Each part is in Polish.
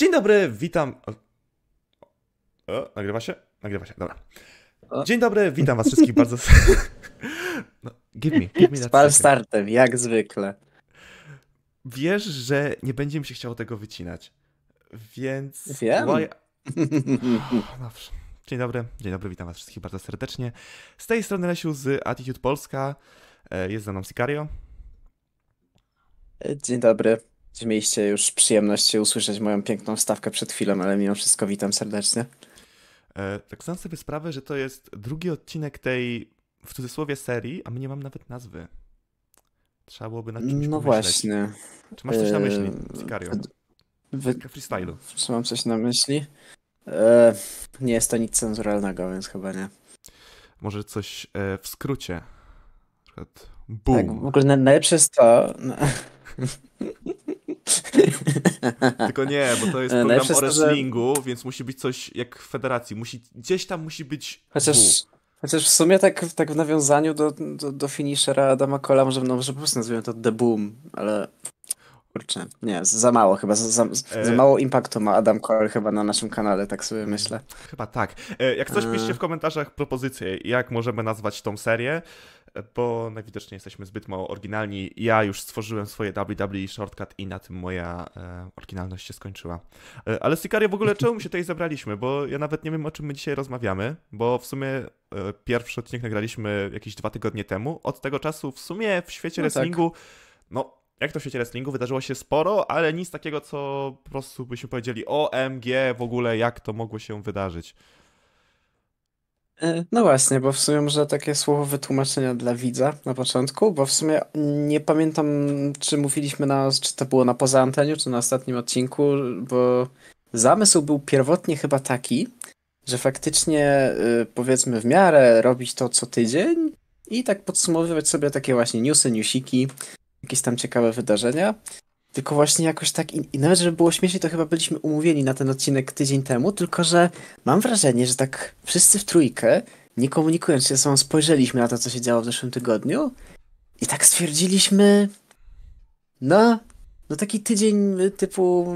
Dzień dobry, witam. O, nagrywa się? Nagrywa się, dobra. Dzień dobry, witam was wszystkich bardzo. No, give me, give me Spal startem, jak zwykle. Wiesz, że nie będzie mi się chciało tego wycinać. Więc. Wiem. Why... Oh, dzień dobry, dzień dobry, witam was wszystkich bardzo serdecznie. Z tej strony Lesiu z Attitude Polska. E, jest za mną Sicario. E, dzień dobry. Mieliście już przyjemność usłyszeć moją piękną stawkę przed chwilą, ale mimo wszystko witam serdecznie. E, tak znam sobie sprawę, że to jest drugi odcinek tej w cudzysłowie serii, a my nie mam nawet nazwy. Trzeba byłoby na czymś No pomyśleć. właśnie. Czy masz coś na myśli, e, Sicario? Wy... freestylu. Czy mam coś na myśli? E, nie jest to nic cenzuralnego, więc chyba nie. Może coś e, w skrócie. Na przykład tak, boom. Tak, w ogóle najlepsze jest to... No, Tylko nie, bo to jest e, program o wrestlingu, że... więc musi być coś jak w federacji. Musi, gdzieś tam musi być. Chociaż. W. Chociaż w sumie tak, tak w nawiązaniu do, do, do finishera Adama Cola, może, no, może po prostu nazwijmy to The Boom, ale Kurczę, nie, za mało chyba, za, za, za e. mało impaktu ma Adam Cole chyba na naszym kanale, tak sobie myślę. Chyba tak. E, jak coś, e. piszcie w komentarzach propozycje, jak możemy nazwać tą serię, bo najwidoczniej jesteśmy zbyt mało oryginalni. Ja już stworzyłem swoje WWE Shortcut i na tym moja oryginalność się skończyła. Ale Sicario, w ogóle czemu się tutaj zebraliśmy? Bo ja nawet nie wiem, o czym my dzisiaj rozmawiamy, bo w sumie pierwszy odcinek nagraliśmy jakieś dwa tygodnie temu. Od tego czasu w sumie w świecie no tak. wrestlingu tak. no jak to w świecie wrestlingu wydarzyło się sporo, ale nic takiego, co po prostu byśmy powiedzieli OMG w ogóle, jak to mogło się wydarzyć. E, no właśnie, bo w sumie może takie słowo wytłumaczenia dla widza na początku, bo w sumie nie pamiętam, czy mówiliśmy na, czy to było na poza anteniu, czy na ostatnim odcinku, bo zamysł był pierwotnie chyba taki, że faktycznie e, powiedzmy w miarę robić to co tydzień i tak podsumowywać sobie takie właśnie newsy, newsiki, jakieś tam ciekawe wydarzenia. Tylko właśnie jakoś tak, i, nawet żeby było śmiesznie, to chyba byliśmy umówieni na ten odcinek tydzień temu, tylko że mam wrażenie, że tak wszyscy w trójkę, nie komunikując się ze sobą, spojrzeliśmy na to, co się działo w zeszłym tygodniu i tak stwierdziliśmy, no, no taki tydzień typu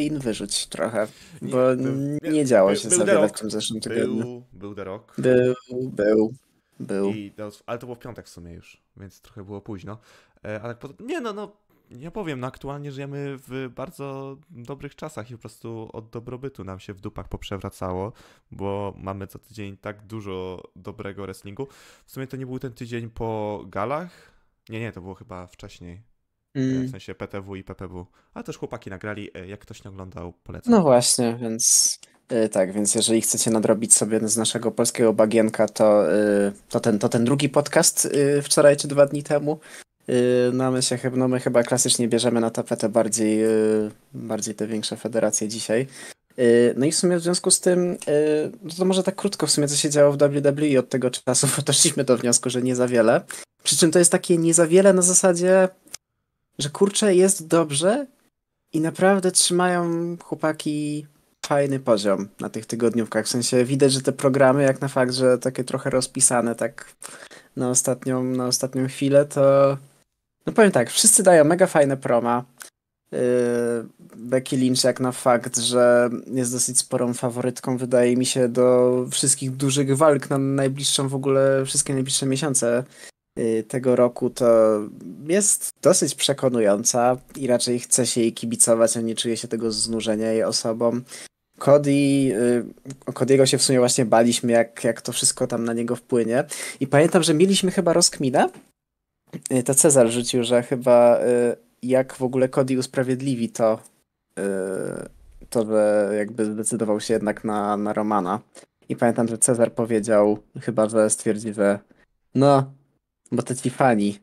in wyrzuć trochę, bo nie, był, nie działo się był, za wiele w tym zeszłym tygodniu. Był, był The Był, był, był. I, ale to było w piątek w sumie już, więc trochę było późno. E, A tak poza... Nie no, no, ja powiem, no aktualnie żyjemy w bardzo dobrych czasach i po prostu od dobrobytu nam się w dupach poprzewracało, bo mamy co tydzień tak dużo dobrego wrestlingu. W sumie to nie był ten tydzień po galach? Nie, nie, to było chyba wcześniej. E, mm. W sensie PTW i PPW. Ale też chłopaki nagrali, e, jak ktoś nie oglądał, polecam. No właśnie, więc Yy, tak, więc jeżeli chcecie nadrobić sobie z naszego polskiego bagienka, to, yy, to, ten, to ten drugi podcast yy, wczoraj czy dwa dni temu Y, no my, się, no my chyba klasycznie bierzemy na tapetę bardziej, y, bardziej te większe federacje dzisiaj. Y, no i w sumie w związku z tym, no to może tak krótko w sumie co się działo w WWE od tego czasu, bo doszliśmy do wniosku, że nie za wiele. Przy czym to jest takie nie za wiele na zasadzie, że kurczę jest dobrze i naprawdę trzymają chłopaki fajny poziom na tych tygodniówkach. W sensie widać, że te programy, jak na fakt, że takie trochę rozpisane tak na ostatnią, na ostatnią chwilę, to no powiem tak, wszyscy dają mega fajne proma. Yy, Becky Lynch jak na fakt, że jest dosyć sporą faworytką, wydaje mi się, do wszystkich dużych walk na najbliższą w ogóle, wszystkie najbliższe miesiące yy, tego roku, to jest dosyć przekonująca i raczej chce się jej kibicować, a nie czuje się tego znużenia jej osobą. Cody, o yy, Cody'ego się w sumie właśnie baliśmy, jak, jak to wszystko tam na niego wpłynie. I pamiętam, że mieliśmy chyba rozkminę Y, to Cezar rzucił, że chyba y, jak w ogóle Cody usprawiedliwi to, y, to że jakby zdecydował się jednak na, na Romana. I pamiętam, że Cezar powiedział, chyba że stwierdzi, że no, bo te ci fani,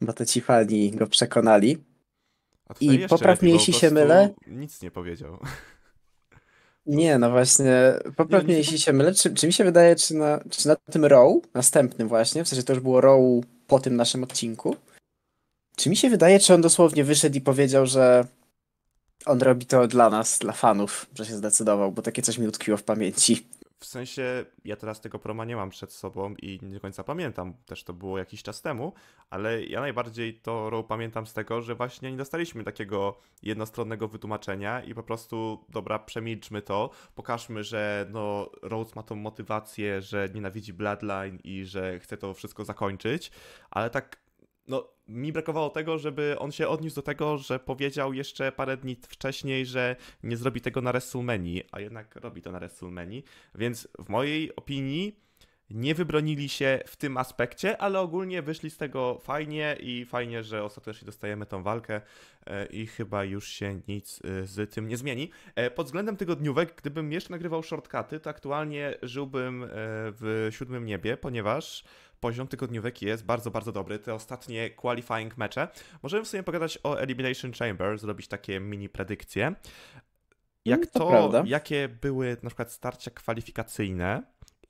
bo te ci fani go przekonali. I popraw mnie, jeśli się mylę. Nic nie powiedział. Nie, no właśnie, popraw mnie, jeśli się mylę. Czy, czy mi się wydaje, czy na, czy na tym row, następnym właśnie, w sensie to już było row po tym naszym odcinku. Czy mi się wydaje, czy on dosłownie wyszedł i powiedział, że on robi to dla nas, dla fanów, że się zdecydował, bo takie coś mi utkwiło w pamięci. W sensie, ja teraz tego proma nie mam przed sobą i nie do końca pamiętam, też to było jakiś czas temu, ale ja najbardziej to row pamiętam z tego, że właśnie nie dostaliśmy takiego jednostronnego wytłumaczenia i po prostu, dobra, przemilczmy to, pokażmy, że no, Rose ma tą motywację, że nienawidzi Bloodline i że chce to wszystko zakończyć, ale tak, no mi brakowało tego, żeby on się odniósł do tego, że powiedział jeszcze parę dni wcześniej, że nie zrobi tego na WrestleMania, a jednak robi to na WrestleMania, więc w mojej opinii nie wybronili się w tym aspekcie, ale ogólnie wyszli z tego fajnie i fajnie, że ostatecznie dostajemy tą walkę e, i chyba już się nic e, z tym nie zmieni. E, pod względem tygodniówek, gdybym jeszcze nagrywał shortcuty, to aktualnie żyłbym w siódmym niebie, ponieważ poziom tygodniówek jest bardzo, bardzo dobry. Te ostatnie qualifying mecze. Możemy w sumie pogadać o Elimination Chamber, zrobić takie mini predykcje. Jak mm, to, to jakie były na przykład starcia kwalifikacyjne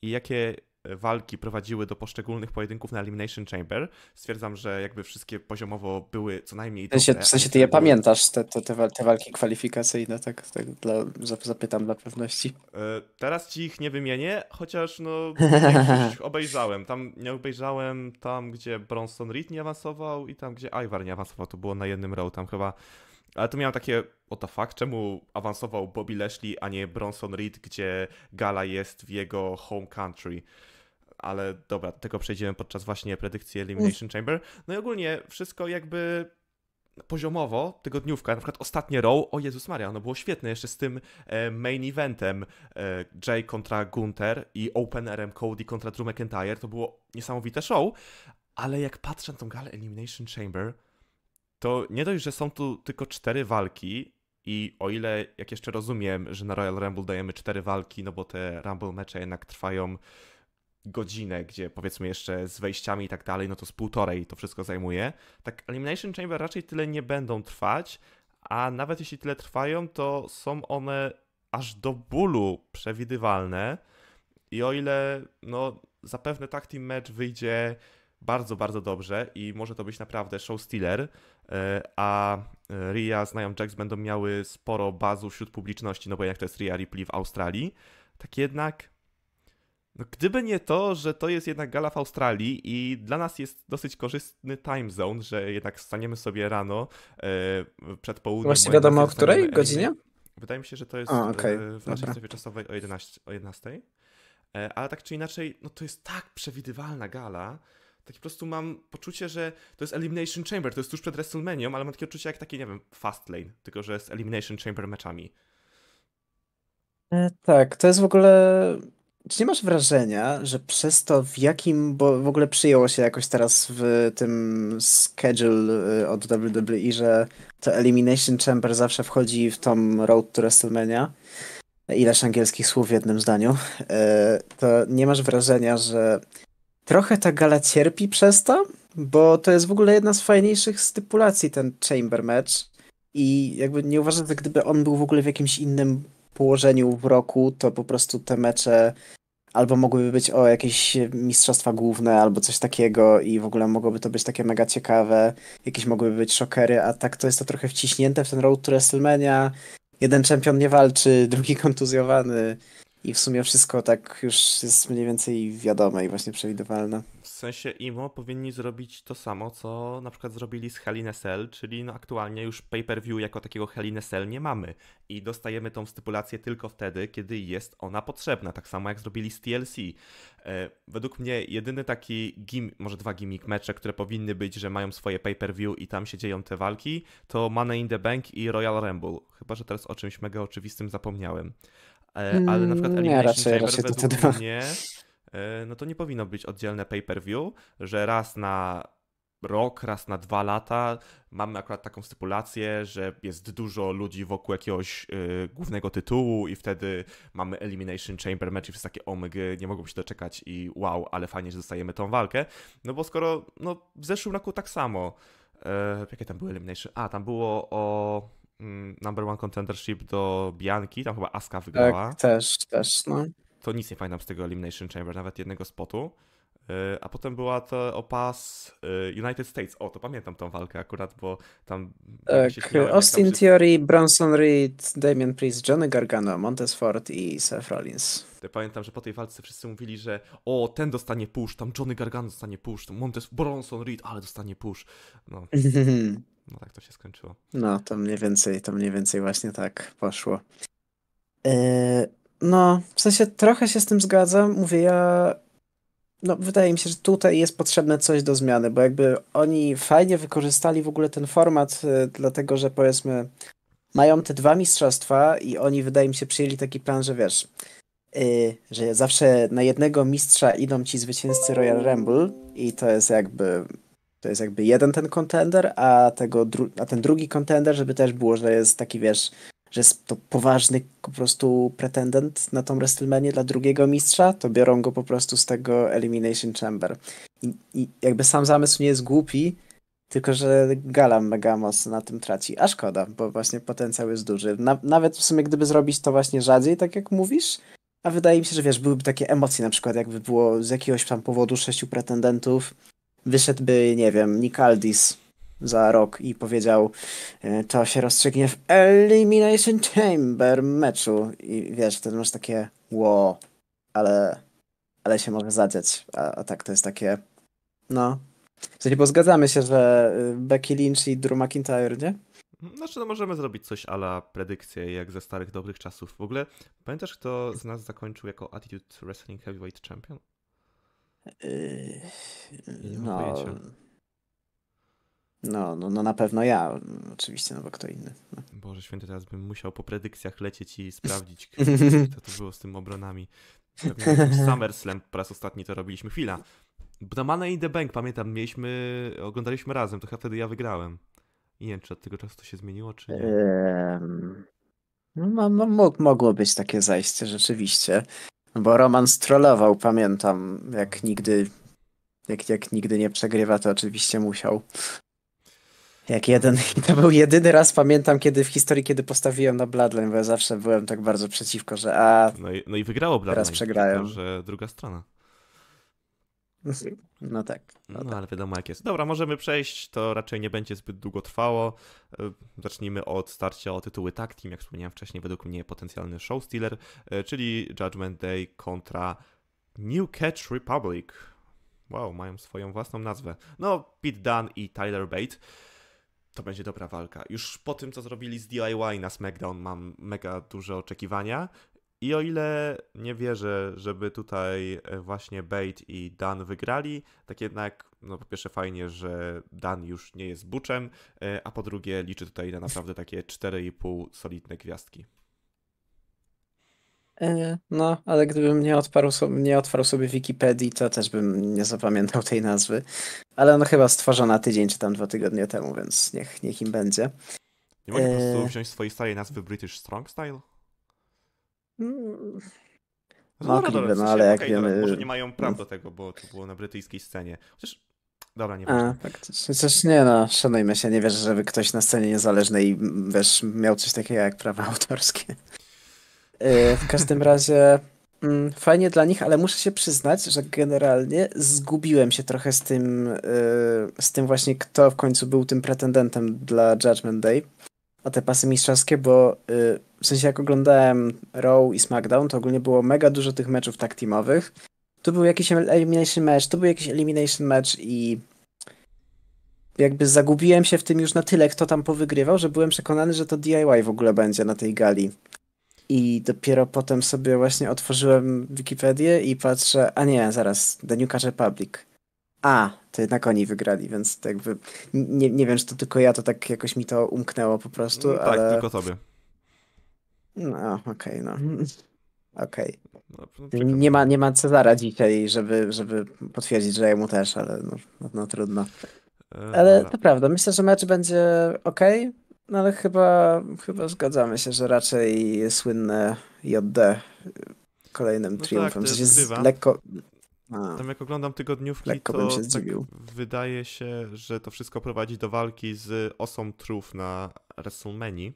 i jakie E, walki prowadziły do poszczególnych pojedynków na Elimination Chamber. Stwierdzam, że jakby wszystkie poziomowo były co najmniej. W sensie, dobre, w sensie ty je były... pamiętasz, te, te, te, walki kwalifikacyjne, tak, tak dla, zapytam dla pewności. E, teraz ci ich nie wymienię, chociaż no obejrzałem. Tam nie obejrzałem tam, gdzie Bronson Reed nie awansował i tam, gdzie Ivar nie awansował. To było na jednym row, tam chyba ale to miałem takie, o to fakt, czemu awansował Bobby Lashley, a nie Bronson Reed, gdzie gala jest w jego home country ale dobra, do tego przejdziemy podczas właśnie predykcji Elimination Chamber. No i ogólnie wszystko jakby poziomowo, tygodniówka, na przykład ostatnie row, o Jezus Maria, ono było świetne, jeszcze z tym e, main eventem e, Jay kontra Gunter i openerem Cody kontra Drew McIntyre, to było niesamowite show, ale jak patrzę na tą galę Elimination Chamber, to nie dość, że są tu tylko cztery walki i o ile, jak jeszcze rozumiem, że na Royal Rumble dajemy cztery walki, no bo te Rumble mecze jednak trwają godzinę, gdzie powiedzmy jeszcze z wejściami i tak dalej, no to z półtorej to wszystko zajmuje. Tak Elimination Chamber raczej tyle nie będą trwać, a nawet jeśli tyle trwają, to są one aż do bólu przewidywalne. I o ile no zapewne tak team match wyjdzie bardzo, bardzo dobrze i może to być naprawdę show stealer, e, a e, Ria z Nia Jax będą miały sporo bazu wśród publiczności, no bo jak to jest Ria Ripley w Australii, tak jednak no, gdyby nie to, że to jest jednak gala w Australii i dla nas jest dosyć korzystny time zone, że jednak staniemy sobie rano e, przed południem. Właśnie wiadomo o której godzinie? Wydaje mi się, że to jest o, okay. E, w naszej strefie czasowej o 11. O 11. E, ale tak czy inaczej, no to jest tak przewidywalna gala, takie po prostu mam poczucie, że to jest Elimination Chamber, to jest tuż przed WrestleManią, ale mam takie poczucie jak takie, nie wiem, Fastlane, tylko że jest Elimination Chamber meczami. E, tak, to jest w ogóle... Czy nie masz wrażenia, że przez to w jakim, bo w ogóle przyjęło się jakoś teraz w tym schedule e, od WWE, że to Elimination Chamber zawsze wchodzi w tą Road to WrestleMania, ileż angielskich słów w jednym zdaniu, e, to nie masz wrażenia, że trochę ta gala cierpi przez to, bo to jest w ogóle jedna z fajniejszych stypulacji ten Chamber Match i jakby nie uważam, że gdyby on był w ogóle w jakimś innym położeniu w roku, to po prostu te mecze albo mogłyby być o jakieś mistrzostwa główne albo coś takiego i w ogóle mogłoby to być takie mega ciekawe, jakieś mogłyby być szokery, a tak to jest to trochę wciśnięte w ten road to WrestleMania, jeden czempion nie walczy, drugi kontuzjowany, i w sumie wszystko tak już jest mniej więcej wiadome i właśnie przewidywalne. W sensie IMO powinni zrobić to samo, co na przykład zrobili z Hell in czyli no aktualnie już pay-per-view jako takiego Hell in nie mamy i dostajemy tą stypulację tylko wtedy, kiedy jest ona potrzebna, tak samo jak zrobili z TLC. E, według mnie jedyny taki, gim, może dwa gimmick mecze, które powinny być, że mają swoje pay-per-view i tam się dzieją te walki, to Money in the Bank i Royal Rumble. Chyba, że teraz o czymś mega oczywistym zapomniałem. E, mm, ale na przykład Elimination nie, raczej, Chamber raczej według to mnie, e, no to nie powinno być oddzielne pay-per-view, że raz na rok, raz na dwa lata mamy akurat taką stypulację, że jest dużo ludzi wokół jakiegoś y, głównego tytułu i wtedy mamy Elimination Chamber Match i wszyscy takie omygy, nie mogą się doczekać i wow, ale fajnie, że dostajemy tą walkę, no bo skoro no, w zeszłym roku tak samo, jakie tam były Elimination? A, tam było o Mm, number one contendership do Bianki, tam chyba Aska tak, wygrała. Tak, też, też, no. To nic nie pamiętam z tego Elimination Chamber, nawet jednego spotu. Y, a potem była to opas y, United States. O, to pamiętam tą walkę akurat, bo tam. Tak, śmiałem, Austin tam Theory, Bronson Reed, Damian Priest, Johnny Gargano, Montez Ford i Seth Rollins. Ja pamiętam, że po tej walce wszyscy mówili, że o, ten dostanie push, tam Johnny Gargano dostanie push, tam Montez, Bronson Reed, ale dostanie push. No. no tak to się skończyło. No, to mniej więcej, to mniej więcej właśnie tak poszło. E, no, w sensie trochę się z tym zgadzam. Mówię, ja no, wydaje mi się, że tutaj jest potrzebne coś do zmiany, bo jakby oni fajnie wykorzystali w ogóle ten format, y, dlatego że powiedzmy, mają te dwa mistrzostwa i oni, wydaje mi się, przyjęli taki plan, że wiesz, y, że zawsze na jednego mistrza idą ci zwycięzcy Royal Rumble i to jest jakby to jest jakby jeden ten kontender, a, tego a ten drugi kontender, żeby też było, że jest taki, wiesz, że jest to poważny po prostu pretendent na tą WrestleManię dla drugiego mistrza, to biorą go po prostu z tego Elimination Chamber. I, i jakby sam zamysł nie jest głupi, tylko, że Gala mega mocno na tym traci. A szkoda, bo właśnie potencjał jest duży. Na, nawet w sumie, gdyby zrobić to właśnie rzadziej, tak jak mówisz, a wydaje mi się, że wiesz, byłyby takie emocje, na przykład jakby było z jakiegoś tam powodu sześciu pretendentów, wyszedłby, nie wiem, Nicaldis za rok i powiedział, e, to się rozstrzygnie w Elimination Chamber meczu. I wiesz, wtedy masz takie, wow, ale, ale się może zadziać. A, a tak to jest takie, no. W sensie, bo zgadzamy się, że y, Becky Lynch i Drew McIntyre, nie? Znaczy, no możemy zrobić coś ala predykcję, jak ze starych, dobrych czasów. W ogóle pamiętasz, kto z nas zakończył jako Attitude Wrestling Heavyweight Champion? Yy, nie no, No, no, no na pewno ja, oczywiście, no bo kto inny. No. Boże święty, teraz bym musiał po predykcjach lecieć i sprawdzić, co to było z tym obronami. SummerSlam po raz ostatni to robiliśmy. Chwila. Bo na Money in the Bank, pamiętam, mieliśmy, oglądaliśmy razem, to chyba wtedy ja wygrałem. I nie wiem, czy od tego czasu to się zmieniło, czy nie. no, no, mogło być takie zajście, rzeczywiście. Bo Roman strollował, pamiętam, jak nigdy, jak, jak nigdy nie przegrywa, to oczywiście musiał. Jak jeden, to był jedyny raz, pamiętam, kiedy w historii, kiedy postawiłem na Bloodline, bo ja zawsze byłem tak bardzo przeciwko, że a... No i, no i wygrało Bloodline. Teraz przegrają. Tylko, że druga strona. No, no tak. No, no tak. ale wiadomo jak jest. Dobra, możemy przejść, to raczej nie będzie zbyt długo trwało. E, zacznijmy od starcia o tytuły Tag Team, jak wspomniałem wcześniej, według mnie potencjalny show stealer, e, czyli Judgment Day kontra New Catch Republic. Wow, mają swoją własną nazwę. No, Pete Dunne i Tyler Bate. To będzie dobra walka. Już po tym, co zrobili z DIY na SmackDown, mam mega duże oczekiwania i o ile nie wierzę, żeby tutaj e, właśnie Bate i Dan wygrali, tak jednak, no po pierwsze fajnie, że Dan już nie jest buczem, e, a po drugie liczy tutaj na naprawdę takie 4,5 solidne gwiazdki. E, no, ale gdybym nie otwarł, sobie, nie otwarł sobie Wikipedii, to też bym nie zapamiętał tej nazwy. Ale ona chyba stworzona tydzień czy tam dwa tygodnie temu, więc niech, niech im będzie. Nie mogę e... po prostu wziąć swojej starej nazwy British Strong Style? Możliwe, mm. no, no ale jak okay, wiemy... Dobra, może nie mają mm. praw do tego, bo to było na brytyjskiej scenie. Chociaż Dobra, nie A, faktycznie. nie no, szanujmy się, nie wierzę, żeby ktoś na scenie niezależnej wiesz, miał coś takiego jak prawa autorskie. E, w każdym razie mm, fajnie dla nich, ale muszę się przyznać, że generalnie zgubiłem się trochę z tym, e, z tym właśnie, kto w końcu był tym pretendentem dla Judgment Day. A te pasy mistrzowskie, bo y, w sensie jak oglądałem Raw i SmackDown, to ogólnie było mega dużo tych meczów tak teamowych. Tu był jakiś elimination match, tu był jakiś elimination match i jakby zagubiłem się w tym już na tyle, kto tam powygrywał, że byłem przekonany, że to DIY w ogóle będzie na tej gali. I dopiero potem sobie właśnie otworzyłem Wikipedię i patrzę, a nie, zaraz, The New Public. Republic. A, to jednak oni wygrali, więc jakby nie, nie wiem, czy to tylko ja, to tak jakoś mi to umknęło po prostu, mm, tak, ale... Tak, tylko tobie. No, okej, okay, no. Okej. Okay. No, no, nie, ma, nie ma Cezara dzisiaj, żeby, żeby potwierdzić, że jemu też, ale no, no, no trudno. E, ale to prawda, myślę, że mecz będzie ok, no ale chyba, chyba zgadzamy się, że raczej słynne JD kolejnym no tak, triumfem. Tak, to jest lekko, a. Tam jak oglądam tygodniówki, Lekko to się tak wydaje się, że to wszystko prowadzi do walki z osą Truf na WrestleMania.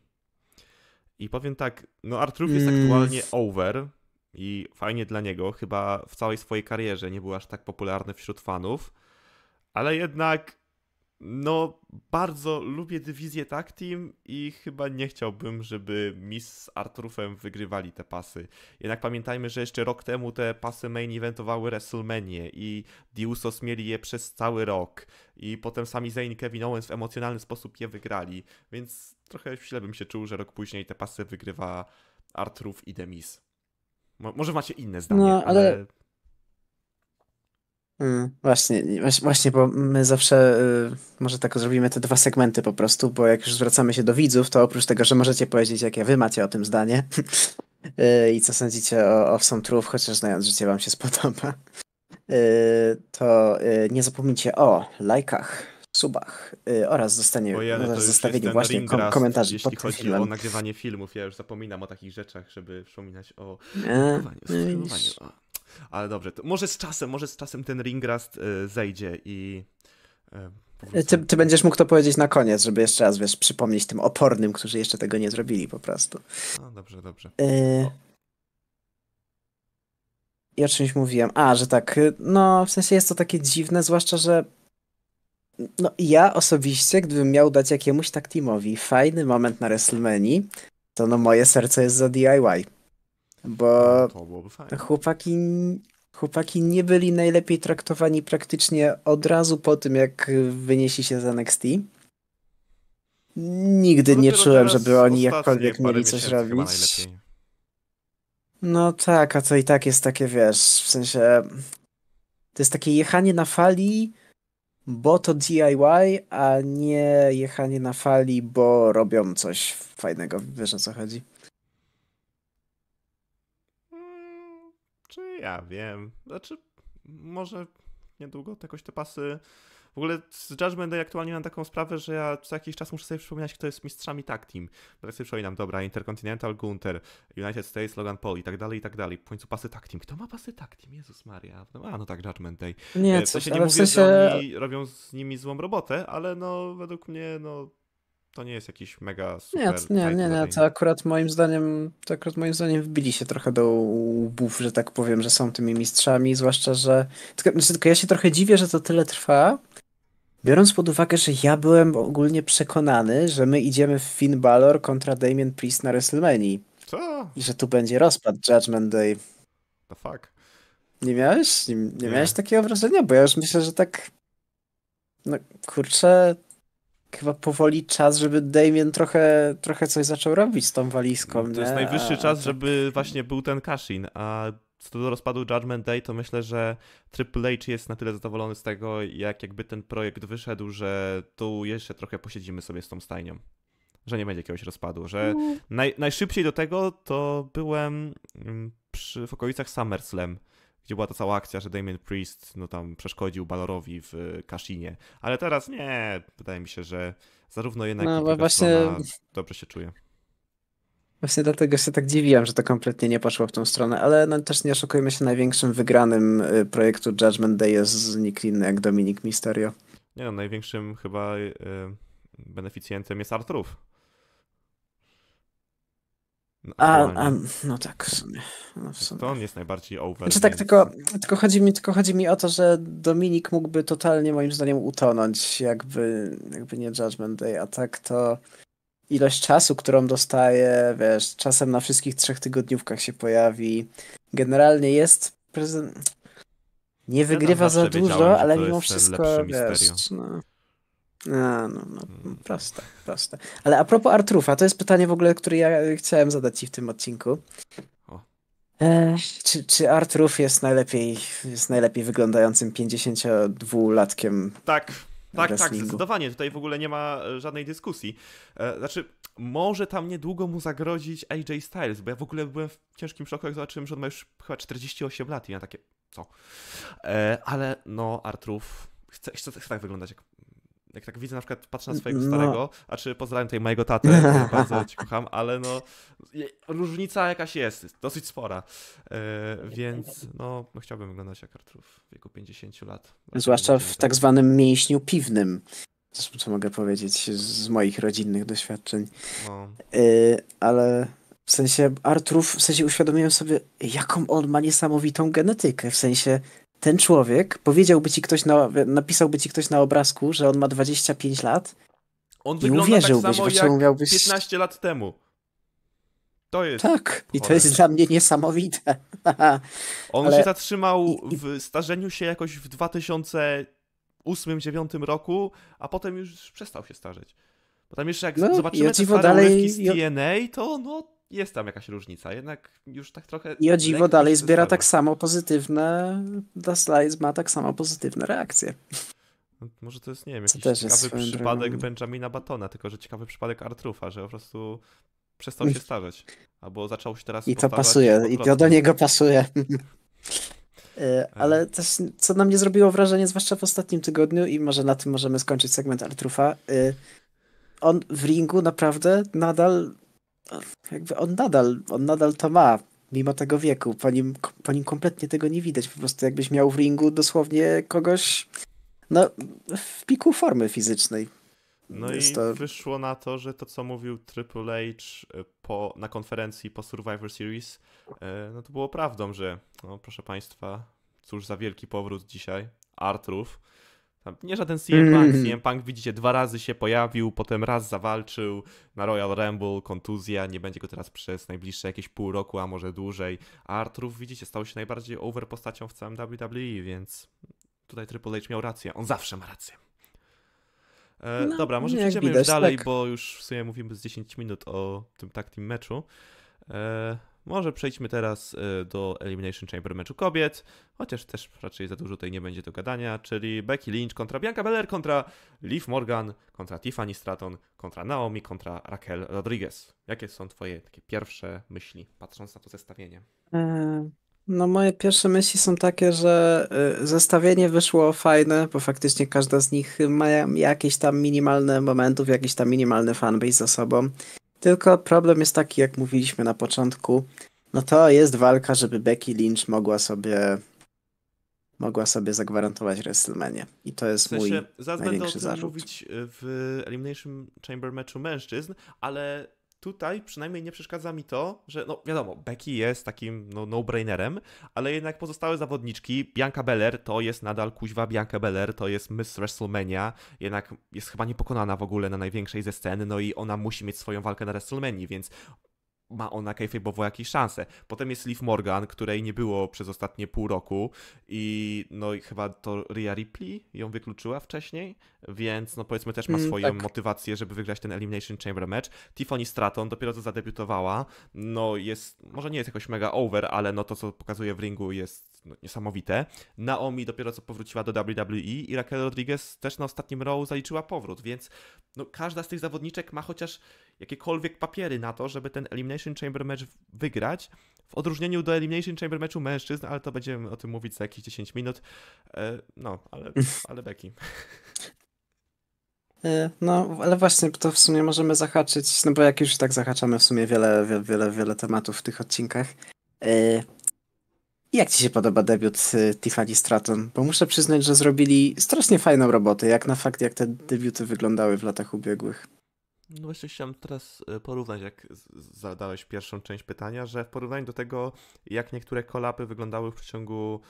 I powiem tak, no Artruf mm. jest aktualnie over i fajnie dla niego, chyba w całej swojej karierze nie był aż tak popularny wśród fanów, ale jednak no, bardzo lubię dywizję tag team i chyba nie chciałbym, żeby Miss z Artrufem wygrywali te pasy. Jednak pamiętajmy, że jeszcze rok temu te pasy main eventowały WrestleMania i Diusos mieli je przez cały rok i potem sami Zayn i Kevin Owens w emocjonalny sposób je wygrali, więc trochę źle bym się czuł, że rok później te pasy wygrywa Artruf i Demis. Mo może macie inne zdanie, no, ale... ale Mm, właśnie, właśnie, bo my zawsze y, może tak zrobimy te dwa segmenty po prostu, bo jak już zwracamy się do widzów, to oprócz tego, że możecie powiedzieć, jakie wy macie o tym zdanie y, i co sądzicie o, o Some Truth, chociaż znając życie wam się spodoba, y, to nie zapomnijcie o lajkach, subach oraz zostanie, Ojej, oraz zostawieniu właśnie kom komentarzy pod tym chodzi filmem. o nagrywanie filmów. Ja już zapominam o takich rzeczach, żeby przypominać o, e, o, no o ale dobrze, może z czasem, może z czasem ten Ringrast e, zejdzie i... Ty, e, e, ty, będziesz mógł to powiedzieć na koniec, żeby jeszcze raz, wiesz, przypomnieć tym opornym, którzy jeszcze tego nie zrobili po prostu. No, dobrze, dobrze. Y... I o czymś mówiłem. A, że tak, no, w sensie jest to takie dziwne, zwłaszcza, że no, ja osobiście, gdybym miał dać jakiemuś tak teamowi fajny moment na WrestleMania, to no moje serce jest za DIY. Bo chłopaki, chłopaki nie byli najlepiej traktowani praktycznie od razu po tym, jak wynieśli się z NXT. Nigdy no nie czułem, żeby oni jakkolwiek mieli coś robić. No tak, a to i tak jest takie, wiesz, w sensie to jest takie jechanie na fali, bo to DIY, a nie jechanie na fali, bo robią coś fajnego. Wiesz o co chodzi? Ja wiem. Znaczy, może niedługo jakoś te pasy. W ogóle z Judgment Day aktualnie mam taką sprawę, że ja co jakiś czas muszę sobie przypominać, kto jest mistrzami tag team. Teraz sobie przypominam, dobra, Intercontinental, Gunter, United States, Logan Paul i tak dalej, i tak dalej. W końcu pasy tag team. Kto ma pasy tag team? Jezus Maria. No, a, no tak, Judgment Day. Nie, e, w sensie coś, nie mówię, w sensie... że oni robią z nimi złą robotę, ale no według mnie, no to nie jest jakiś mega super... Nie, nie, nie, nie, to akurat moim zdaniem to akurat moim zdaniem wbili się trochę do łbów, że tak powiem, że są tymi mistrzami, zwłaszcza, że... Tylko, znaczy, tylko ja się trochę dziwię, że to tyle trwa, biorąc pod uwagę, że ja byłem ogólnie przekonany, że my idziemy w Finn Balor kontra Damien Priest na WrestleMania. Co? I że tu będzie rozpad Judgment Day. The fuck? Nie miałeś? Nie, nie, nie. miałeś takiego wrażenia? Bo ja już myślę, że tak... No kurczę, chyba powoli czas, żeby Damien trochę, trochę coś zaczął robić z tą walizką. No, to jest najwyższy a, czas, żeby właśnie był ten Kashin, a co do rozpadu Judgment Day, to myślę, że Triple H jest na tyle zadowolony z tego, jak jakby ten projekt wyszedł, że tu jeszcze trochę posiedzimy sobie z tą stajnią. Że nie będzie jakiegoś rozpadu, że mm. naj, najszybciej do tego to byłem mm, przy, w okolicach SummerSlam gdzie była ta cała akcja, że Damien Priest no tam przeszkodził Balorowi w e, Kashinie. Ale teraz nie, wydaje mi się, że zarówno jednak no, właśnie... dobrze się czuje. Właśnie dlatego się tak dziwiłam, że to kompletnie nie poszło w tą stronę, ale no też nie oszukujmy się, największym wygranym e, projektu Judgment Day jest nikt inny jak Dominik Mysterio. Nie no, największym chyba e, beneficjentem jest Arthurów. No, a, a, no tak, w sumie. No w sumie. To on jest najbardziej over. Znaczy tak, więc... tak, tylko, tylko, chodzi mi, tylko chodzi mi o to, że Dominik mógłby totalnie moim zdaniem utonąć, jakby, jakby nie Judgment Day, a tak to ilość czasu, którą dostaje, wiesz, czasem na wszystkich trzech tygodniówkach się pojawi. Generalnie jest prezent... Nie wygrywa ja za dużo, ale mimo wszystko, wiesz, no. A, no, no, no, proste, proste. Ale a propos Artrufa, to jest pytanie w ogóle, które ja e, chciałem zadać ci w tym odcinku. E, czy, czy Artruf jest najlepiej, jest najlepiej wyglądającym 52-latkiem? Tak, tak, tak, wrestlingu? tak, zdecydowanie. Tutaj w ogóle nie ma e, żadnej dyskusji. E, znaczy, może tam niedługo mu zagrozić AJ Styles, bo ja w ogóle byłem w ciężkim szoku, jak zobaczyłem, że on ma już chyba 48 lat i ja takie, co? E, ale no, Artruf chce, chce, chce tak wyglądać jak jak tak widzę, na przykład patrzę na swojego no. starego, a czy pozdrawiam tutaj mojego tatę, bardzo cię kocham, ale no różnica jakaś jest, jest dosyć spora, e, więc no, no, chciałbym wyglądać jak Artur w wieku 50 lat. Zwłaszcza w tak zwanym mięśniu piwnym, co mogę powiedzieć z moich rodzinnych doświadczeń, no. e, ale... W sensie Artur, w sensie uświadomiłem sobie, jaką on ma niesamowitą genetykę. W sensie ten człowiek, powiedziałby ci ktoś, na, napisałby ci ktoś na obrazku, że on ma 25 lat on i tak uwierzyłbyś, tak samo bo miałbyś... 15 lat temu. To jest. Tak, chore. i to jest dla mnie niesamowite. on Ale... się zatrzymał w starzeniu się jakoś w 2008-2009 roku, a potem już przestał się starzeć. Bo tam jeszcze jak no, zobaczymy te stare dalej... z DNA, to no jest tam jakaś różnica, jednak już tak trochę... I o dziwo dalej zbiera tak samo pozytywne, The Slides ma tak samo pozytywne reakcje. No, może to jest, nie wiem, jakiś ciekawy przypadek drogą. Benjamina Batona, tylko że ciekawy przypadek Artrufa, że po prostu przestał się starzeć. Albo zaczął się teraz. I to pasuje, i to do niego pasuje. E, e. Ale też, co na mnie zrobiło wrażenie, zwłaszcza w ostatnim tygodniu, i może na tym możemy skończyć segment Artrufa. E, on w ringu naprawdę nadal jakby on nadal, on nadal to ma, mimo tego wieku. Po nim, po nim kompletnie tego nie widać. Po prostu jakbyś miał w ringu dosłownie kogoś no, w piku formy fizycznej. No Jest i to... wyszło na to, że to, co mówił Triple H e, po, na konferencji po Survivor Series, e, no to było prawdą, że no, proszę Państwa, cóż za wielki powrót dzisiaj, Artrów tam, nie żaden CM Punk. CM mm. Punk widzicie, dwa razy się pojawił, potem raz zawalczył na Royal Rumble, kontuzja, nie będzie go teraz przez najbliższe jakieś pół roku, a może dłużej. A Arturów, widzicie, stał się najbardziej over postacią w całym WWE, więc tutaj Triple H miał rację. On zawsze ma rację. E, no, dobra, może przejdziemy już dalej, tak. bo już w sumie mówimy z 10 minut o tym tag team meczu. E, może przejdźmy teraz y, do Elimination Chamber meczu kobiet, chociaż też raczej za dużo tutaj nie będzie do gadania, czyli Becky Lynch kontra Bianca Belair kontra Liv Morgan kontra Tiffany Stratton kontra Naomi kontra Raquel Rodriguez. Jakie są twoje takie pierwsze myśli, patrząc na to zestawienie? E, no moje pierwsze myśli są takie, że y, zestawienie wyszło fajne, bo faktycznie każda z nich ma jakieś tam minimalne momentów, jakiś tam minimalny fanbase za sobą. Tylko problem jest taki, jak mówiliśmy na początku, no to jest walka, żeby Becky Lynch mogła sobie mogła sobie zagwarantować WrestleMania. I to jest w sensie, mój zaraz największy będę o tym zarzut. mówić e, w Elimination Chamber meczu mężczyzn, ale tutaj przynajmniej nie przeszkadza mi to, że no wiadomo, Becky jest takim no, no-brainerem, ale jednak pozostałe zawodniczki, Bianca Belair to jest nadal kuźwa Bianca Belair, to jest Miss WrestleMania, jednak jest chyba niepokonana w ogóle na największej ze sceny, no i ona musi mieć swoją walkę na WrestleMania, więc ma ona kayfabowo jakieś szanse. Potem jest Liv Morgan, której nie było przez ostatnie pół roku i no i chyba to Rhea Ripley ją wykluczyła wcześniej, więc no powiedzmy też ma mm, swoją mm, tak. motywację, żeby wygrać ten Elimination Chamber match. Tiffany Stratton dopiero co zadebiutowała, no jest, może nie jest jakoś mega over, ale no to co pokazuje w ringu jest no, niesamowite. Naomi dopiero co powróciła do WWE i Raquel Rodriguez też na ostatnim row zaliczyła powrót, więc no, każda z tych zawodniczek ma chociaż jakiekolwiek papiery na to, żeby ten Elimination Chamber Match wygrać. W odróżnieniu do Elimination Chamber Matchu mężczyzn, ale to będziemy o tym mówić za jakieś 10 minut. E, no, ale, ale e, No, ale właśnie to w sumie możemy zahaczyć, no bo jak już tak zahaczamy w sumie wiele, wiele, wiele, wiele tematów w tych odcinkach, e, jak ci się podoba debiut y, Tiffany Stratton? Bo muszę przyznać, że zrobili strasznie fajną robotę, jak na fakt, jak te debiuty wyglądały w latach ubiegłych. No właśnie chciałem teraz y, porównać, jak zadałeś pierwszą część pytania, że w porównaniu do tego, jak niektóre kolapy wyglądały w przeciągu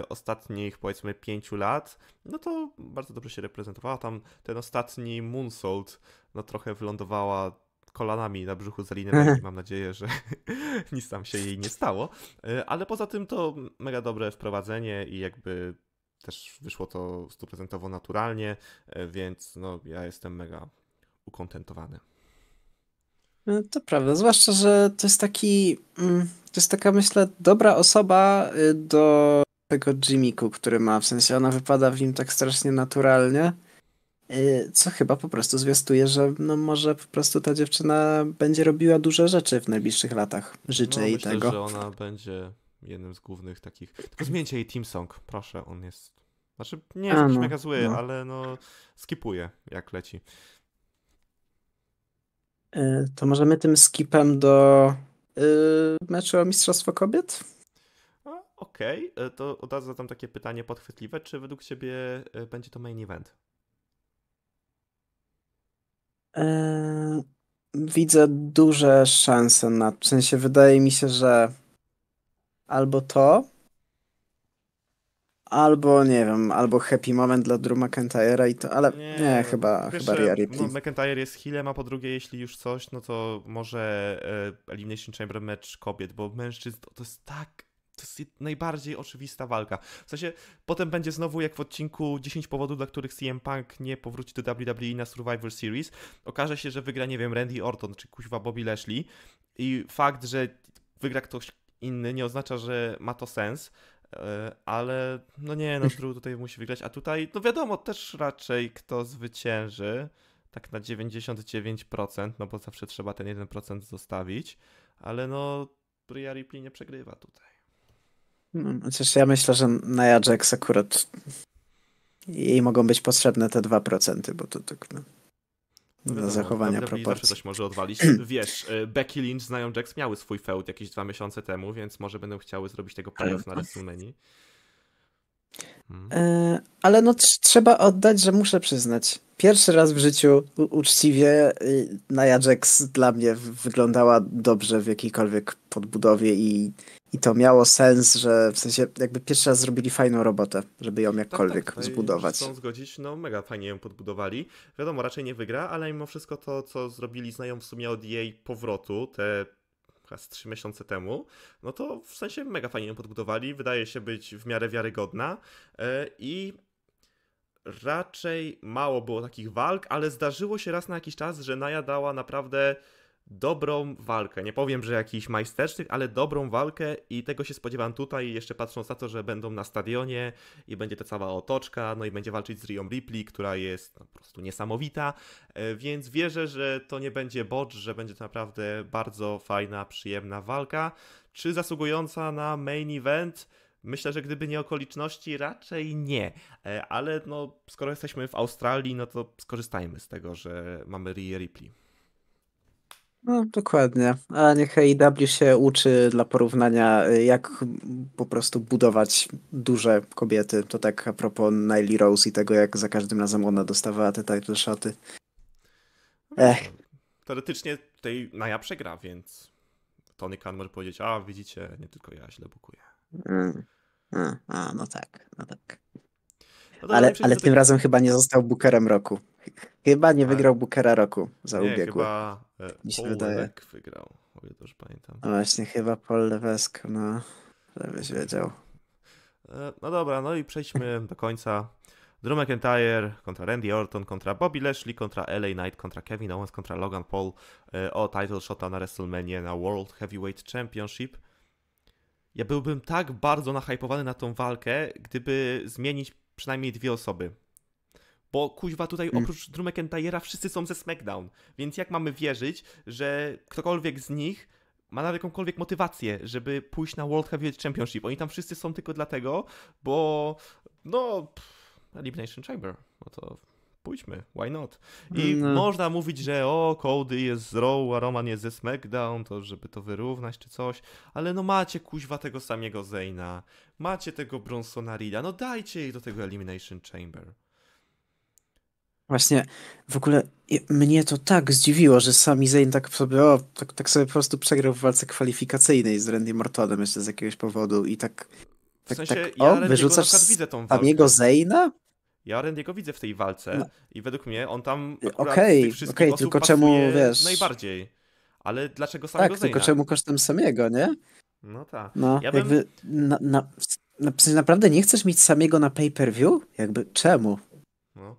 y, ostatnich powiedzmy pięciu lat, no to bardzo dobrze się reprezentowała. Tam ten ostatni Moonsault no trochę wylądowała kolanami na brzuchu Zeliny mam nadzieję, że nic tam się jej nie stało. E, ale poza tym to mega dobre wprowadzenie i jakby też wyszło to stuprocentowo naturalnie, e, więc no ja jestem mega ukontentowany. No, to prawda, zwłaszcza, że to jest taki, mm, to jest taka myślę dobra osoba y, do tego Jimiku, który ma, w sensie ona wypada w nim tak strasznie naturalnie, Y, co chyba po prostu zwiastuje, że no może po prostu ta dziewczyna będzie robiła duże rzeczy w najbliższych latach. Życzę no, jej myślę, tego. że ona będzie jednym z głównych takich. Tylko zmieńcie jej Team Song, proszę, on jest. Znaczy, nie jest A, no, mega zły, no. ale no skipuje jak leci. Y, to możemy tym skipem do yy, meczu o Mistrzostwo Kobiet? Okej, okay. to od razu zadam takie pytanie podchwytliwe. Czy według Ciebie y, będzie to main event? widzę duże szanse na. W sensie wydaje mi się, że albo to, albo nie wiem, albo happy moment dla Drew McIntyre'a i to, ale nie, nie chyba, pierwsze, chyba Rhea no, Ripley. No, McIntyre jest healem, a po drugie, jeśli już coś, no to może e, Elimination Chamber mecz kobiet, bo mężczyzn to jest tak to jest najbardziej oczywista walka. W sensie, potem będzie znowu jak w odcinku 10 powodów, dla których CM Punk nie powróci do WWE na Survivor Series. Okaże się, że wygra, nie wiem, Randy Orton czy kuźwa Bobby Lashley i fakt, że wygra ktoś inny nie oznacza, że ma to sens e, ale no nie, no Drew tutaj musi wygrać, a tutaj no wiadomo też raczej kto zwycięży, tak na 99%, no bo zawsze trzeba ten 1% zostawić, ale no Rhea Ripley nie przegrywa tutaj. No, chociaż ja myślę, że na Ajax akurat jej mogą być potrzebne te 2%, bo to tak no, no do zachowania proporcji. coś może odwalić. Wiesz, e, Becky Lynch z Nia Jax miały swój feud jakieś dwa miesiące temu, więc może będą chciały zrobić tego payoff na WrestleMania. Hmm. E, ale no trzeba oddać, że muszę przyznać. Pierwszy raz w życiu uczciwie y, Nia Jax dla mnie wyglądała dobrze w jakiejkolwiek podbudowie i i to miało sens, że w sensie jakby pierwszy raz zrobili fajną robotę, żeby ją jakkolwiek tak, tak. zbudować. Chcą zgodzić, no mega fajnie ją podbudowali. Wiadomo, raczej nie wygra, ale mimo wszystko to, co zrobili, znają w sumie od jej powrotu, te z trzy miesiące temu, no to w sensie mega fajnie ją podbudowali, wydaje się być w miarę wiarygodna e, i raczej mało było takich walk, ale zdarzyło się raz na jakiś czas, że Naya dała naprawdę dobrą walkę. Nie powiem, że jakichś majsterszych, ale dobrą walkę i tego się spodziewam tutaj, jeszcze patrząc na to, że będą na stadionie i będzie ta cała otoczka, no i będzie walczyć z Riom Ripley, która jest no, po prostu niesamowita, e, więc wierzę, że to nie będzie bocz, że będzie to naprawdę bardzo fajna, przyjemna walka. Czy zasługująca na main event? Myślę, że gdyby nie okoliczności, raczej nie. E, ale no, skoro jesteśmy w Australii, no to skorzystajmy z tego, że mamy Rie Ripley. No, dokładnie. A niech AEW się uczy dla porównania, y, jak po prostu budować duże kobiety. To tak a propos Nile Rose i tego, jak za każdym razem ona dostawała te title shoty. No Ech. Teoretycznie tej Naja przegra, więc Tony Khan może powiedzieć, a widzicie, nie tylko ja źle bukuję. Mm. mm. A, no tak, no tak. No ale, ale tym tak... razem chyba nie został Bookerem roku. Chyba nie wygrał Bookera roku za nie, ubiegły. Chyba Mi e, wydaje. wygrał, o ile dobrze pamiętam. No właśnie, chyba Paul Levesque, no, żebyś wiedział. E, no dobra, no i przejdźmy do końca. Drew McIntyre kontra Randy Orton kontra Bobby Lashley kontra LA Knight kontra Kevin Owens kontra Logan Paul e, o title shota na WrestleMania na World Heavyweight Championship. Ja byłbym tak bardzo nahypowany na tą walkę, gdyby zmienić przynajmniej dwie osoby. Bo kuźwa tutaj mm. oprócz Drew McIntyre'a wszyscy są ze SmackDown. Więc jak mamy wierzyć, że ktokolwiek z nich ma nawet jakąkolwiek motywację, żeby pójść na World Heavyweight Championship. Oni tam wszyscy są tylko dlatego, bo no pff, Elimination Chamber, no to pójdźmy, why not? I mm, no. można mówić, że o, Cody jest z Raw, a Roman jest ze SmackDown, to żeby to wyrównać czy coś, ale no macie kuźwa tego samego Zayna. macie tego Bronsona Reeda, no dajcie ich do tego Elimination Chamber. Właśnie w ogóle mnie to tak zdziwiło, że sami Zayn tak sobie, o, tak, tak, sobie po prostu przegrał w walce kwalifikacyjnej z Randy Mortonem jeszcze z jakiegoś powodu i tak. tak w sensie, tak, o, wyrzucasz widzę jego Zayna? Ja Randy'ego widzę w tej walce no. i według mnie on tam. Okej, okay, tylko czemu wiesz. Najbardziej. Ale dlaczego samego Tak, Zayna? tylko czemu kosztem samego, nie? No tak. No, ja jakby bym... na, na, na, naprawdę nie chcesz mieć samego na pay per view? Jakby czemu? No.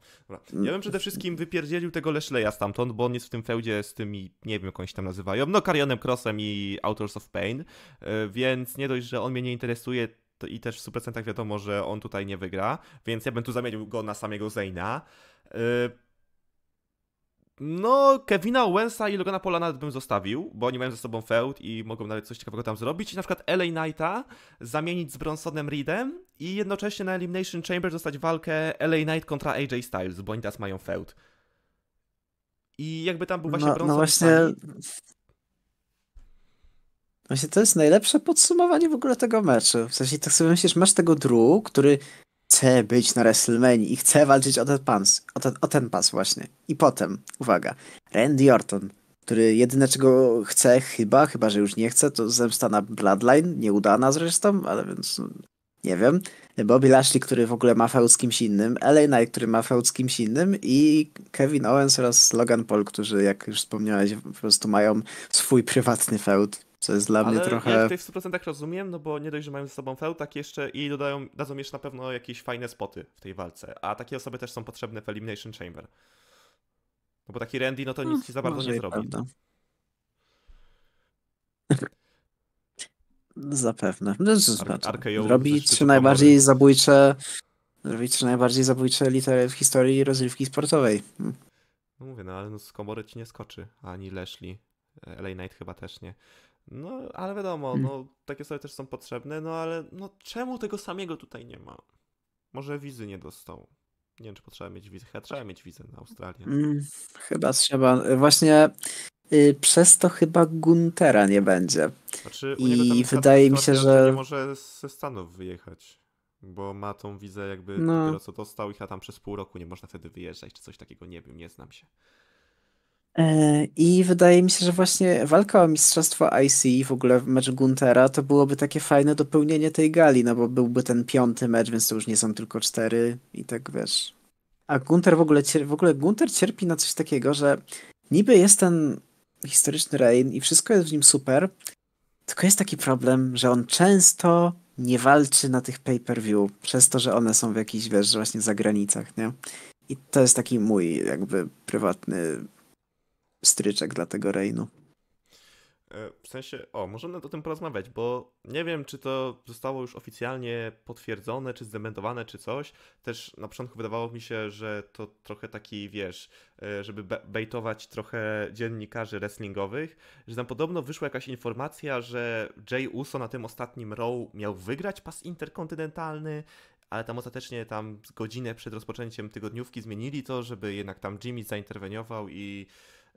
Ja bym przede wszystkim wypierdzielił tego Leszleja stamtąd, bo on jest w tym feudzie z tymi, nie wiem jak oni się tam nazywają, no Karionem Crossem i Authors of Pain, e, więc nie dość, że on mnie nie interesuje i też w 100% wiadomo, że on tutaj nie wygra, więc ja bym tu zamienił go na samego Zeina. E, no, Kevina Owensa i Logana Polana nawet bym zostawił, bo oni mają ze sobą feud i mogą nawet coś ciekawego tam zrobić. I na przykład LA Knighta zamienić z Bronsonem Reedem i jednocześnie na Elimination Chamber dostać walkę LA Knight kontra AJ Styles, bo oni teraz mają feud. I jakby tam był właśnie no, no Bronson... No właśnie... Właśnie to jest najlepsze podsumowanie w ogóle tego meczu. W sensie tak sobie myślisz, masz tego Drew, który chce być na WrestleMania i chce walczyć o ten, pas, o, ten, o ten pas właśnie. I potem, uwaga, Randy Orton, który jedyne czego chce chyba, chyba że już nie chce, to zemsta na Bloodline, nieudana zresztą, ale więc no, nie wiem. Bobby Lashley, który w ogóle ma feud z kimś innym, LA Knight, który ma feud z kimś innym i Kevin Owens oraz Logan Paul, którzy jak już wspomniałeś po prostu mają swój prywatny feud co jest dla Ale mnie trochę. Ja w tych 100% rozumiem, no bo nie dość, że mają ze sobą feł, tak jeszcze i dodają, dadzą jeszcze na pewno jakieś fajne spoty w tej walce. A takie osoby też są potrzebne w Elimination Chamber. No bo taki Randy, no to nic hm, ci za bardzo nie zrobi. Prawda. Zapewne. No, robi trzy najbardziej pomoże. zabójcze. Robi trzy najbardziej zabójcze litery w historii rozrywki sportowej. Hm. No mówię, no ale no z komory ci nie skoczy. Ani Leszli. LA Knight chyba też nie. No, ale wiadomo, hmm. no, takie osoby też są potrzebne, no ale no, czemu tego samego tutaj nie ma? Może wizy nie dostał. Nie wiem, czy potrzeba mieć wizę. Chyba trzeba mieć wizę na Australię. Hmm, chyba trzeba. Właśnie yy, przez to chyba Guntera nie będzie. Znaczy, I wydaje mi się, że... Nie może ze Stanów wyjechać, bo ma tą wizę jakby no. dopiero co dostał i chyba tam przez pół roku nie można wtedy wyjeżdżać, czy coś takiego, nie wiem, nie znam się. E, I wydaje mi się, że właśnie walka o mistrzostwo IC i w ogóle mecz Guntera to byłoby takie fajne dopełnienie tej gali, no bo byłby ten piąty mecz, więc to już nie są tylko cztery i tak wiesz. A Gunter w ogóle, w ogóle Gunter cierpi na coś takiego, że niby jest ten historyczny Reign i wszystko jest w nim super, tylko jest taki problem, że on często nie walczy na tych pay-per-view, przez to, że one są w jakichś, wiesz, właśnie zagranicach, nie? I to jest taki mój jakby prywatny stryczek dla tego Reinu. E, w sensie, o, możemy o tym porozmawiać, bo nie wiem, czy to zostało już oficjalnie potwierdzone, czy zdementowane, czy coś. Też na początku wydawało mi się, że to trochę taki, wiesz, e, żeby bejtować trochę dziennikarzy wrestlingowych, że tam podobno wyszła jakaś informacja, że Jay Uso na tym ostatnim row miał wygrać pas interkontynentalny, ale tam ostatecznie tam godzinę przed rozpoczęciem tygodniówki zmienili to, żeby jednak tam Jimmy zainterweniował i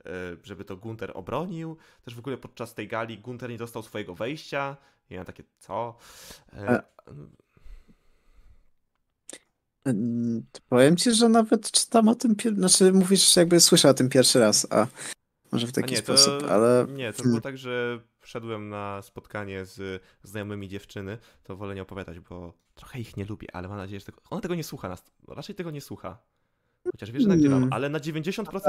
E, żeby to Gunter obronił. Też w ogóle podczas tej gali Gunter nie dostał swojego wejścia. I ja takie, co? E, e, e... Powiem ci, że nawet czytam o tym, pier... znaczy mówisz, jakby słyszę o tym pierwszy raz, a może w taki nie, sposób, to... ale... Nie, to było tak, że wszedłem na spotkanie z znajomymi dziewczyny, to wolę nie opowiadać, bo trochę ich nie lubię, ale mam nadzieję, że tego... ona tego nie słucha. Nas... Raczej tego nie słucha. Chociaż wiesz, że tak nagrywam, ale na 90%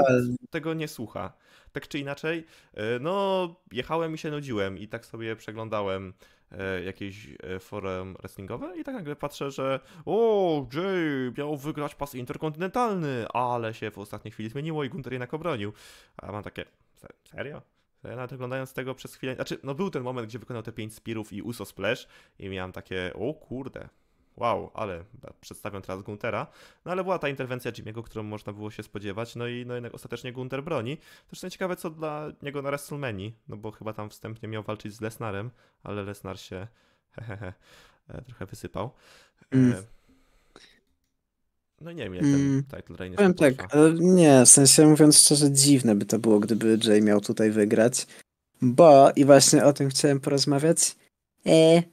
tego nie słucha. Tak czy inaczej, e, no jechałem i się nudziłem i tak sobie przeglądałem e, jakieś e, forum wrestlingowe i tak nagle patrzę, że o, Jay miał wygrać pas interkontynentalny, ale się w ostatniej chwili zmieniło i Gunter jednak obronił. A mam takie, serio? Nawet oglądając tego przez chwilę, znaczy no był ten moment, gdzie wykonał te 5 spirów i Uso Splash i miałem takie, o kurde, wow, ale przedstawiam teraz Guntera. No ale była ta interwencja Jimmy'ego, którą można było się spodziewać, no i no jednak ostatecznie Gunter broni. Zresztą ciekawe co dla niego na WrestleMania, no bo chyba tam wstępnie miał walczyć z Lesnarem, ale Lesnar się hehehe, e, trochę wysypał. E, mm. No nie wiem, jak ten mm. title reign jest. tak, e, nie, w sensie mówiąc szczerze, dziwne by to było, gdyby Jay miał tutaj wygrać. Bo, i właśnie o tym chciałem porozmawiać, e,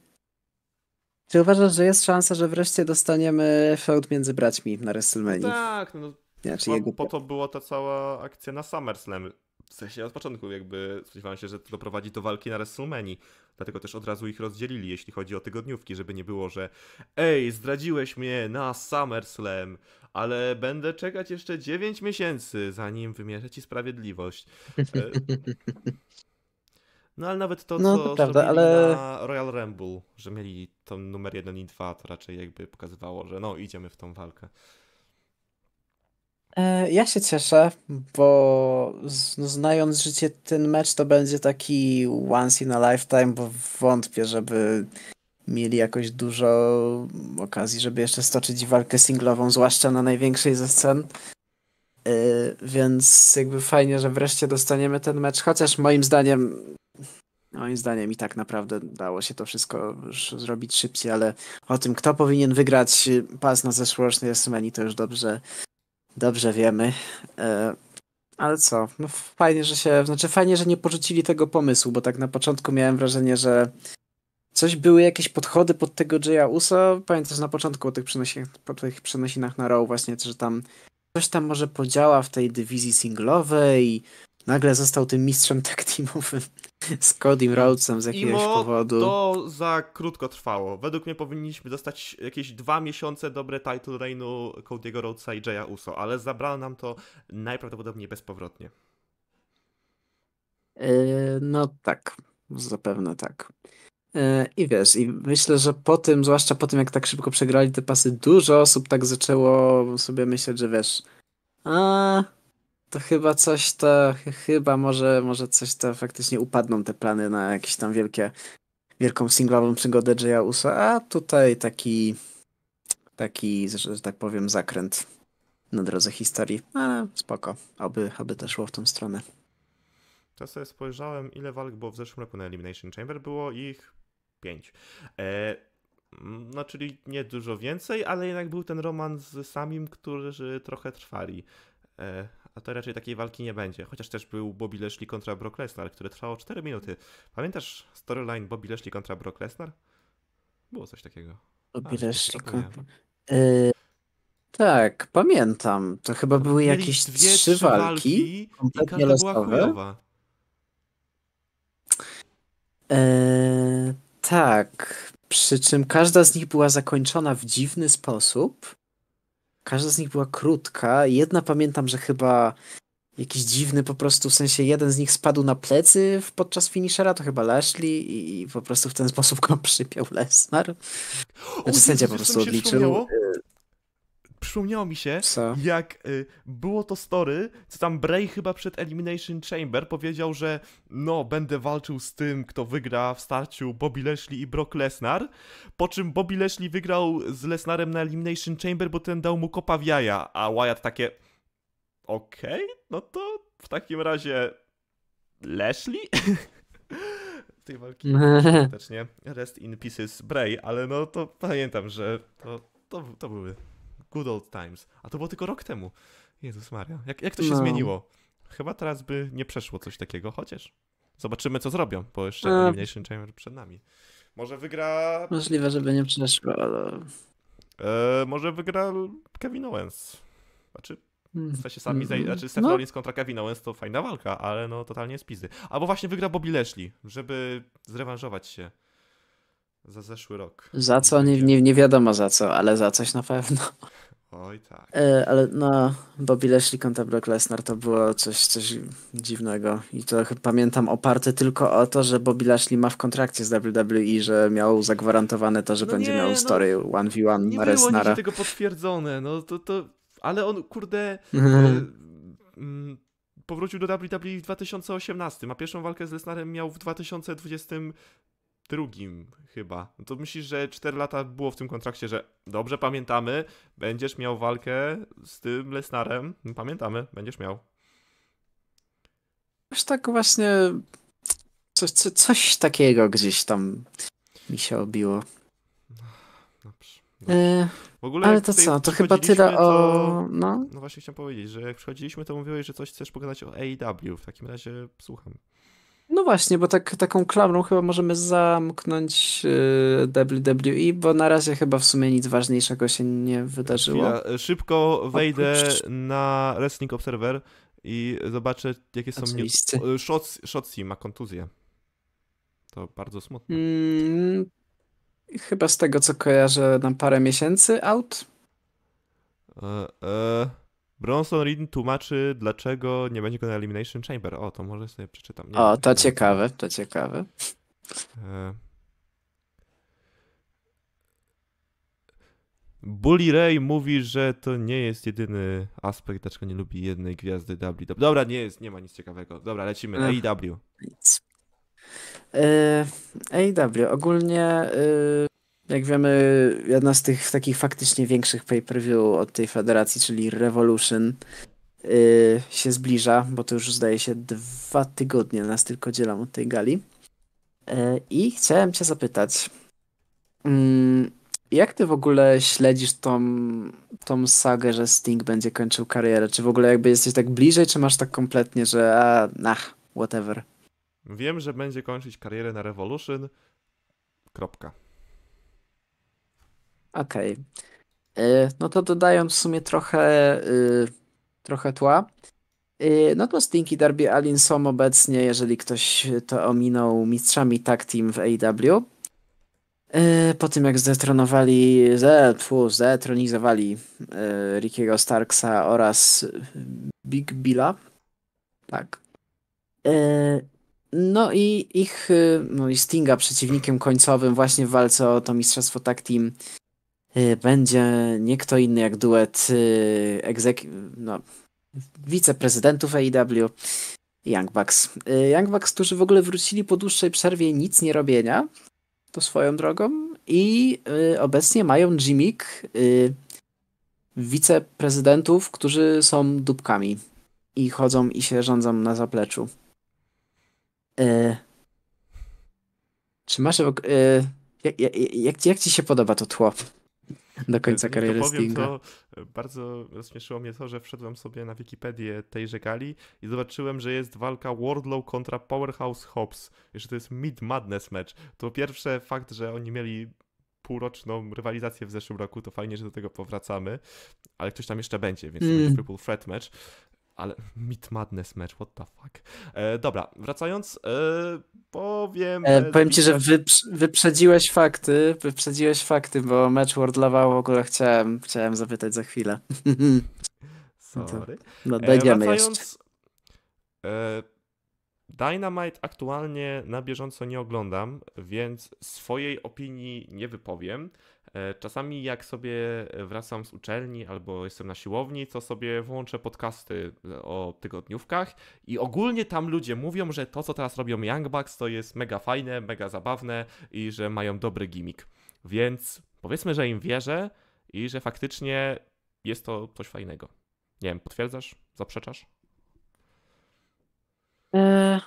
czy uważasz, że jest szansa, że wreszcie dostaniemy feud między braćmi na WrestleMania? tak, no. Ja, po, jego... po to była ta cała akcja na SummerSlam. W sensie od początku jakby spodziewałem się, że to doprowadzi do walki na WrestleMania. Dlatego też od razu ich rozdzielili, jeśli chodzi o tygodniówki, żeby nie było, że ej, zdradziłeś mnie na SummerSlam, ale będę czekać jeszcze 9 miesięcy, zanim wymierzę ci sprawiedliwość. E, No ale nawet to, no, co to prawda, ale... na Royal Rumble, że mieli to numer 1 i 2, to raczej jakby pokazywało, że no idziemy w tą walkę. E, ja się cieszę, bo no, znając życie ten mecz to będzie taki once in a lifetime, bo wątpię, żeby mieli jakoś dużo okazji, żeby jeszcze stoczyć walkę singlową, zwłaszcza na największej ze scen. E, więc jakby fajnie, że wreszcie dostaniemy ten mecz, chociaż moim zdaniem Moim zdaniem i tak naprawdę dało się to wszystko zrobić szybciej, ale o tym, kto powinien wygrać pas na zeszłorocznej WrestleMania, to już dobrze, dobrze wiemy. E, ale co, no fajnie, że się, znaczy fajnie, że nie porzucili tego pomysłu, bo tak na początku miałem wrażenie, że coś były jakieś podchody pod tego Jaya Uso. Pamiętasz na początku o tych przenosinach, po tych przenosinach na Raw właśnie, że tam coś tam może podziała w tej dywizji singlowej nagle został tym mistrzem tak teamowym z Codym Rhodesem z jakiegoś Imo powodu. to za krótko trwało. Według mnie powinniśmy dostać jakieś dwa miesiące dobre title reignu Cody'ego Rhodesa i Jaya Uso, ale zabrano nam to najprawdopodobniej bezpowrotnie. E, no tak, zapewne tak. E, I wiesz, i myślę, że po tym, zwłaszcza po tym, jak tak szybko przegrali te pasy, dużo osób tak zaczęło sobie myśleć, że wiesz, a to chyba coś to, chyba może, może coś to faktycznie upadną te plany na jakieś tam wielkie, wielką singlową przygodę Usa, a tutaj taki, taki, że tak powiem, zakręt na drodze historii, ale spoko, aby, aby to szło w tą stronę. Czasem sobie spojrzałem, ile walk było w zeszłym roku na Elimination Chamber, było ich pięć, E, no, czyli nie dużo więcej, ale jednak był ten roman z samim, którzy trochę trwali. E, a to raczej takiej walki nie będzie. Chociaż też był Bobby kontra Brock Lesnar, które trwało 4 minuty. Pamiętasz storyline Bobby kontra Brock Lesnar? Było coś takiego. Bobby e, tak, pamiętam. To chyba były Mieli jakieś dwie, trzy walki, kompletnie i każda losowe. Była Eee, tak. Przy czym każda z nich była zakończona w dziwny sposób. Każda z nich była krótka. Jedna pamiętam, że chyba jakiś dziwny po prostu, w sensie jeden z nich spadł na plecy podczas finishera, to chyba Lashley i, po prostu w ten sposób go przypiął Lesnar. Znaczy o, sędzia po prostu odliczył przypomniało mi się, co? jak y, było to story, co tam Bray chyba przed Elimination Chamber powiedział, że no, będę walczył z tym, kto wygra w starciu Bobby Lashley i Brock Lesnar, po czym Bobby Lashley wygrał z Lesnarem na Elimination Chamber, bo ten dał mu kopa w jaja, a Wyatt takie okej, okay, no to w takim razie Lashley? tej walki skutecznie. Rest in pieces Bray, ale no to pamiętam, że to, to, to były Good old times. A to było tylko rok temu. Jezus Maria. Jak, jak to się no. zmieniło? Chyba teraz by nie przeszło coś takiego, chociaż zobaczymy, co zrobią, bo jeszcze A... E, Elimination Chamber przed nami. Może wygra... Możliwe, żeby nie przeszło, ale... E, może wygra Kevin Owens. Znaczy, w hmm. sensie sami, mm -hmm. znaczy Seth no. Rollins kontra Kevin Owens to fajna walka, ale no totalnie spisy. Albo właśnie wygra Bobby Leszli, żeby zrewanżować się za zeszły rok. Za co? Nie, nie, nie wiadomo za co, ale za coś na pewno. Oj tak. E, ale no, Bobby Lashley kontra Brock Lesnar to było coś, coś dziwnego. I to pamiętam oparte tylko o to, że Bobby Lashley ma w kontrakcie z WWE, że miał zagwarantowane to, że no będzie nie, miał no. story 1v1 nie na Lesnara. Nie było tego potwierdzone, no to, to... Ale on, kurde... E, mm, powrócił do WWE w 2018, e a pierwszą walkę z Lesnarem miał w 2020 drugim chyba. No to myślisz, że 4 lata było w tym kontrakcie, że dobrze pamiętamy, będziesz miał walkę z tym Lesnarem. No, pamiętamy, będziesz miał. Już tak właśnie coś, co, coś takiego gdzieś tam mi się obiło. No, dobrze. E, w ogóle ale to co, to chyba tyle o... To... No? no właśnie chciałem powiedzieć, że jak przychodziliśmy, to mówiłeś, że coś chcesz pogadać o AEW. W takim razie słucham. No właśnie, bo tak, taką klamrą chyba możemy zamknąć yy, WWE, bo na razie chyba w sumie nic ważniejszego się nie wydarzyło. Chwila. Y, szybko wejdę Oprócz... na Wrestling Observer i zobaczę, jakie są Oczywiście. news. Y, Shotzi, ma kontuzję. To bardzo smutne. Hmm, chyba z tego, co kojarzę, na parę miesięcy out. E, e... Bronson Reed tłumaczy, dlaczego nie będzie go na Elimination Chamber. O, to może sobie przeczytam. Nie o, to nie ciekawe, to ciekawe. E, Bully Ray mówi, że to nie jest jedyny aspekt, dlaczego nie lubi jednej gwiazdy W. Dobra, nie jest, nie ma nic ciekawego. Dobra, lecimy. AEW. Nic. Yy, e, AEW. Ogólnie y, jak wiemy, jedna z tych takich faktycznie większych pay-per-view od tej federacji, czyli Revolution, yy, się zbliża, bo to już zdaje się dwa tygodnie nas tylko dzielą od tej gali. Yy, I chciałem Cię zapytać, yy, jak Ty w ogóle śledzisz tą, tą sagę, że Sting będzie kończył karierę? Czy w ogóle jakby jesteś tak bliżej, czy masz tak kompletnie, że a, ach, whatever? Wiem, że będzie kończyć karierę na Revolution. Kropka. Okej. E, no to dodając w sumie trochę, y, trochę tła. E, no to Stinky Darby Allin są obecnie, jeżeli ktoś to ominął, mistrzami tag team w AEW. E, po tym jak zdetronowali, ze- tfu, zdetronizowali Rickiego Starksa oraz Big Billa. Tak. No i ich, no i Stinga przeciwnikiem końcowym właśnie w walce o to mistrzostwo tag team Y, będzie nie kto inny jak duet y, no, wiceprezydentów AEW Young Bucks. Y, Young Bucks, którzy w ogóle wrócili po dłuższej przerwie nic nie robienia, to swoją drogą, i obecnie mają gimmick wiceprezydentów, którzy są dupkami i chodzą i się rządzą na zapleczu. Czy masz. jak, jak, jak, jak, ci się podoba to tło? do końca kariery powiem, Stinga. To e, bardzo rozśmieszyło mnie to, że wszedłem sobie na Wikipedię tejże gali i zobaczyłem, że jest walka Wardlow kontra Powerhouse Hobbs. Jeszcze to jest Mid Madness match. To pierwsze fakt, że oni mieli półroczną rywalizację w zeszłym roku, to fajnie, że do tego powracamy, ale ktoś tam jeszcze będzie, więc mm. to będzie Triple mm. Threat match ale Meat Madness match, what the fuck. E, dobra, wracając, e, powiem... E, powiem ci, że wyprz wyprzedziłeś fakty, wyprzedziłeś fakty, bo mecz World Lava w ogóle chciałem, chciałem zapytać za chwilę. No Sorry. No, to, e, wracając, jeszcze. Dynamite aktualnie na bieżąco nie oglądam, więc swojej opinii nie wypowiem. E, czasami jak sobie e, wracam z uczelni albo jestem na siłowni, to sobie włączę podcasty e, o tygodniówkach i ogólnie tam ludzie mówią, że to co teraz robią Young Bucks to jest mega fajne, mega zabawne i że mają dobry gimmick. Więc powiedzmy, że im wierzę i że faktycznie jest to coś fajnego. Nie wiem, potwierdzasz? Zaprzeczasz? Eee,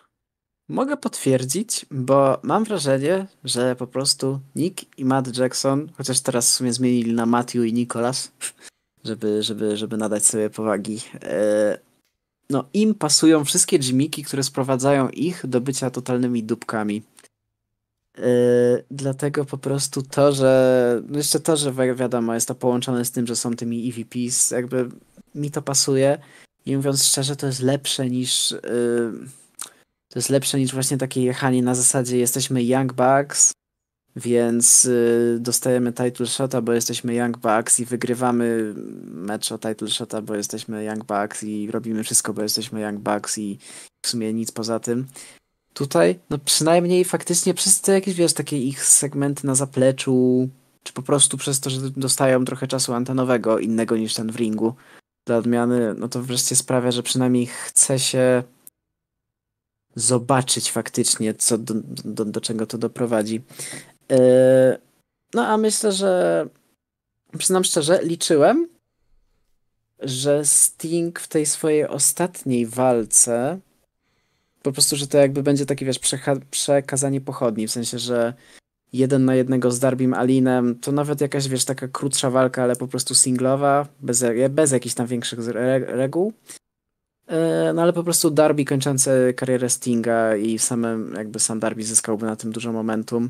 Mogę potwierdzić, bo mam wrażenie, że po prostu Nick i Matt Jackson, chociaż teraz w sumie zmienili na Matthew i Nicholas, żeby, żeby, żeby nadać sobie powagi, e, no im pasują wszystkie dźmiki, które sprowadzają ich do bycia totalnymi dupkami. E, dlatego po prostu to, że no jeszcze to, że wiadomo, jest to połączone z tym, że są tymi EVPs, jakby mi to pasuje i mówiąc szczerze, to jest lepsze niż yy, to jest lepsze niż właśnie takie jechanie na zasadzie jesteśmy Young Bucks, więc y, dostajemy title shota, bo jesteśmy Young Bucks i wygrywamy mecz o title shota, bo jesteśmy Young Bucks i robimy wszystko, bo jesteśmy Young Bucks i w sumie nic poza tym. Tutaj, no przynajmniej faktycznie przez te jakieś, wiesz, takie ich segmenty na zapleczu, czy po prostu przez to, że dostają trochę czasu antenowego, innego niż ten w ringu, dla odmiany, no to wreszcie sprawia, że przynajmniej chce się zobaczyć faktycznie, co do, do, do czego to doprowadzi. E, no a myślę, że przyznam szczerze, liczyłem, że Sting w tej swojej ostatniej walce po prostu, że to jakby będzie takie, wiesz, przeka- przekazanie pochodni, w sensie, że jeden na jednego z Darbim Alinem, to nawet jakaś, wiesz, taka krótsza walka, ale po prostu singlowa, bez, bez jakichś tam większych reguł. E, no ale po prostu Darby kończący karierę Stinga i samym, jakby sam Darby zyskałby na tym dużo momentum.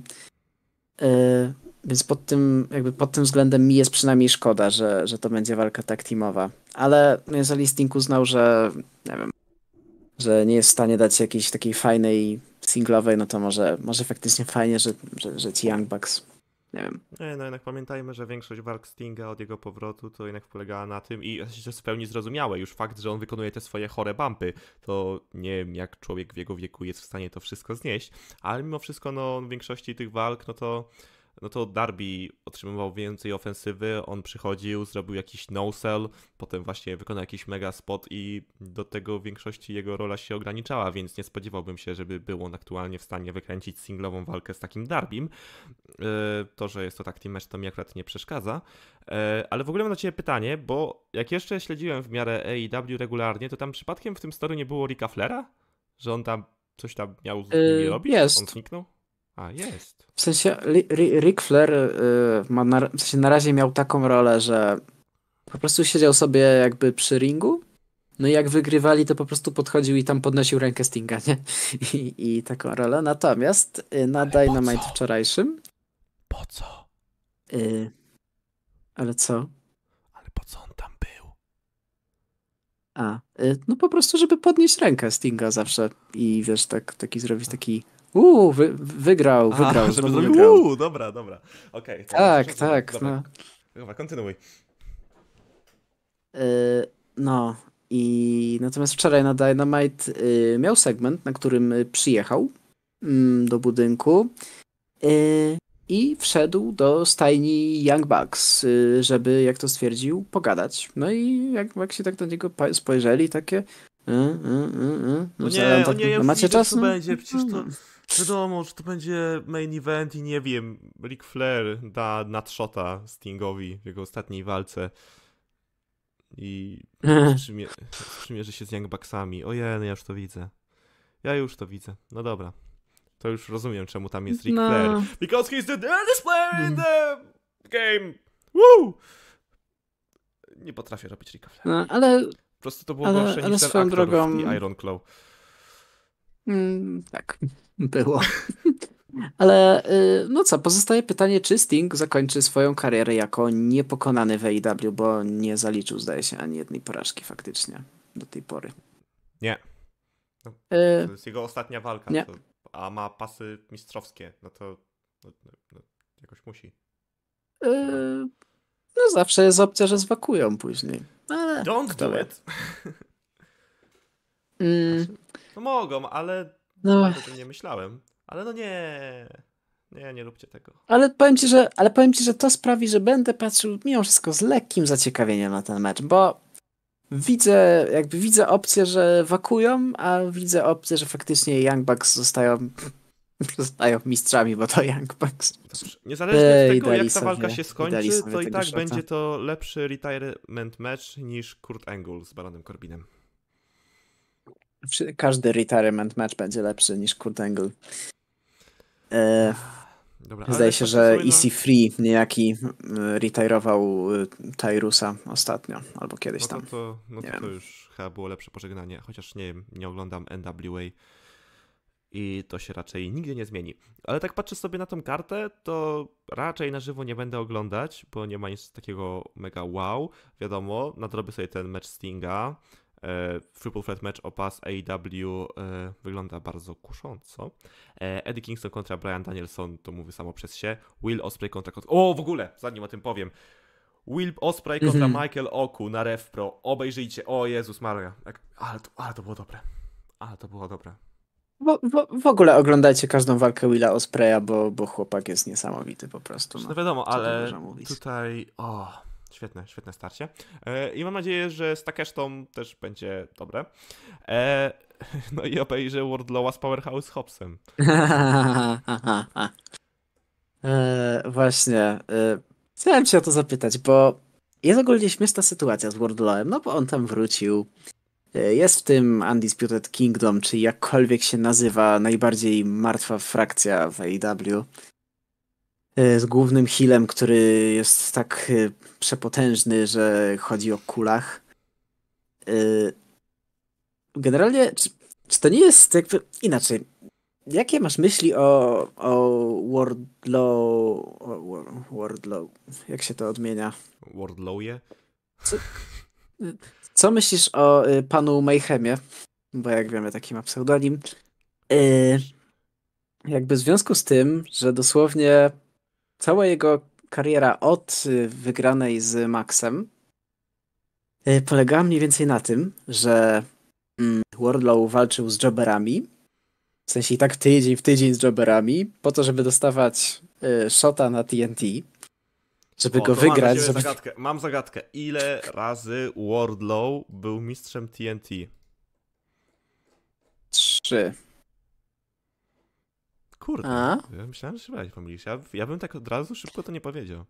E, więc pod tym, jakby pod tym względem mi jest przynajmniej szkoda, że, że to będzie walka tak teamowa. Ale jeżeli Sting uznał, że nie wiem, że nie jest w stanie dać jakiejś takiej fajnej singlowej, no to może, może faktycznie fajnie, że, że, że ci Young Bucks nie wiem. Nie, no jednak pamiętajmy, że większość walk Stinga od jego powrotu to jednak polegała na tym i jest w pełni zrozumiałe już fakt, że on wykonuje te swoje chore bumpy. To nie wiem, jak człowiek w jego wieku jest w stanie to wszystko znieść, ale mimo wszystko, no, w większości tych walk, no to no to Darby otrzymywał więcej ofensywy, on przychodził, zrobił jakiś no-sell, potem właśnie wykonał jakiś mega spot i do tego w większości jego rola się ograniczała, więc nie spodziewałbym się, żeby był on aktualnie w stanie wykręcić singlową walkę z takim Darbym. E, to, że jest to tak team match, to mi akurat nie przeszkadza. E, ale w ogóle mam na Ciebie pytanie, bo jak jeszcze śledziłem w miarę AEW regularnie, to tam przypadkiem w tym story nie było Ricka Flera? Że on tam coś tam miał z nimi e, robić? Jest. On zniknął? A, jest. W sensie Rick Flair y, ma na, w sensie na razie miał taką rolę, że po prostu siedział sobie jakby przy ringu, no i jak wygrywali, to po prostu podchodził i tam podnosił rękę Stinga, nie? I, i taką rolę. Natomiast y, na ale Dynamite po wczorajszym... Po co? Y, ale co? Ale po co on tam był? A, no po prostu, żeby podnieść rękę Stinga zawsze i wiesz, tak, taki zrobić taki Uuu, wy, wygrał, Aha, wygrał. żeby zrobił, wygrał. dobra, dobra. Okej. Okay, tak, tak. Dobra, no. dobra kontynuuj. Yy, no. I natomiast wczoraj na Dynamite yy, miał segment, na którym przyjechał yy, do budynku y, i wszedł do stajni Young Bucks, y, żeby, jak to stwierdził, pogadać. No i jak, jak się tak do niego spojrzeli, takie. Y, no no nie, tak, nie, no, macie czas? Będzie, przecież to... No, no. Wiadomo, czy to będzie main event i nie wiem, Ric Flair da nadshota Stingowi w jego ostatniej walce i przymierzy się z Young Bucksami. Ojej, no ja już to widzę. Ja już to widzę. No dobra. To już rozumiem, czemu tam jest Ric no. Flair. Because he's the dirtiest player in the game. Woo! Nie potrafię robić Ric Flair. No, ale... Po prostu to było ale, gorsze ale niż ten aktor drogą... Iron Claw. Mm, tak. Było. Ale y, no co, pozostaje pytanie, czy Sting zakończy swoją karierę jako niepokonany w AEW, bo nie zaliczył, zdaje się, ani jednej porażki faktycznie do tej pory. Nie. No, y, to jest jego ostatnia walka, nie. To, a ma pasy mistrzowskie, no to no, no, jakoś musi. Y, no zawsze jest opcja, że zwakują później. Ale Don't do it. it. mm. Znaczy, no mogą, ale no. o tym nie myślałem. Ale no nie. Nie, nie róbcie tego. Ale powiem ci, że, ale powiem ci, że to sprawi, że będę patrzył mimo wszystko z lekkim zaciekawieniem na ten mecz, bo widzę, jakby widzę opcję, że wakują, a widzę opcję, że faktycznie Young Bucks zostają zostają mistrzami, bo to Young Bucks. Niezależnie od tego, jak ta walka się skończy, to i tak będzie to lepszy retirement mecz niż Kurt Angle z Baronem Corbinem każdy retirement match będzie lepszy niż Kurt Angle. E, Dobra, zdaje się, tak, że no- EC3 niejaki retirował e, Tyrusa ostatnio, albo kiedyś no to, tam. To, no to, to już chyba było lepsze pożegnanie, chociaż nie wiem, nie oglądam NWA i to się raczej nigdy nie zmieni. Ale tak patrzę sobie na tą kartę, to raczej na żywo nie będę oglądać, bo nie ma nic takiego mega wow. Wiadomo, nadrobię sobie ten mecz Stinga, E, Triple Threat Match o pas AEW e, wygląda bardzo kusząco. E, Eddie Kingston kontra Brian Danielson, to mówię samo przez się. Will Osprey kontra... O, w ogóle, zanim o tym powiem. Will Osprey kontra mm -hmm. Michael Oku na ref pro. Obejrzyjcie. O Jezus Maria. Ale to, ale to było dobre. Ale to było dobre. Bo, bo, w ogóle oglądajcie każdą walkę Willa Ospreya, bo, bo chłopak jest niesamowity po prostu. No, no wiadomo, ale tutaj o, Świetne, świetne starcie. E, I mam nadzieję, że z Takesztą też będzie dobre. E, no i obejrzę Wardlowa z Powerhouse Hobbsem. e, właśnie. E, chciałem cię o to zapytać, bo jest ogólnie śmieszna sytuacja z Wardlowem, no bo on tam wrócił. E, jest w tym Undisputed Kingdom, czy jakkolwiek się nazywa, najbardziej martwa frakcja w AEW. E, z głównym healem, który jest tak e, przepotężny, że chodzi o kulach. E, generalnie, czy, czy to nie jest jakby inaczej? Jakie masz myśli o, o Wardlow... O Wardlow... Jak się to odmienia? Wardlowie? Co, co myślisz o panu Mayhemie? Bo jak wiemy, taki ma pseudonim. jakby w związku z tym, że dosłownie cała jego kariera od y, wygranej z Maxem y, polegała mniej więcej na tym, że mm, Wardlow walczył z jobberami, w sensie i tak tydzień w tydzień z jobberami, po to, żeby dostawać y, shota na TNT, żeby o, go wygrać. Mam, żeby... zagadkę. mam zagadkę. Ile razy Wardlow był mistrzem TNT? Trzy. Kurde. Ja myślałem, że się nie pomylisz. Ja, ja bym tak od razu szybko to nie powiedział.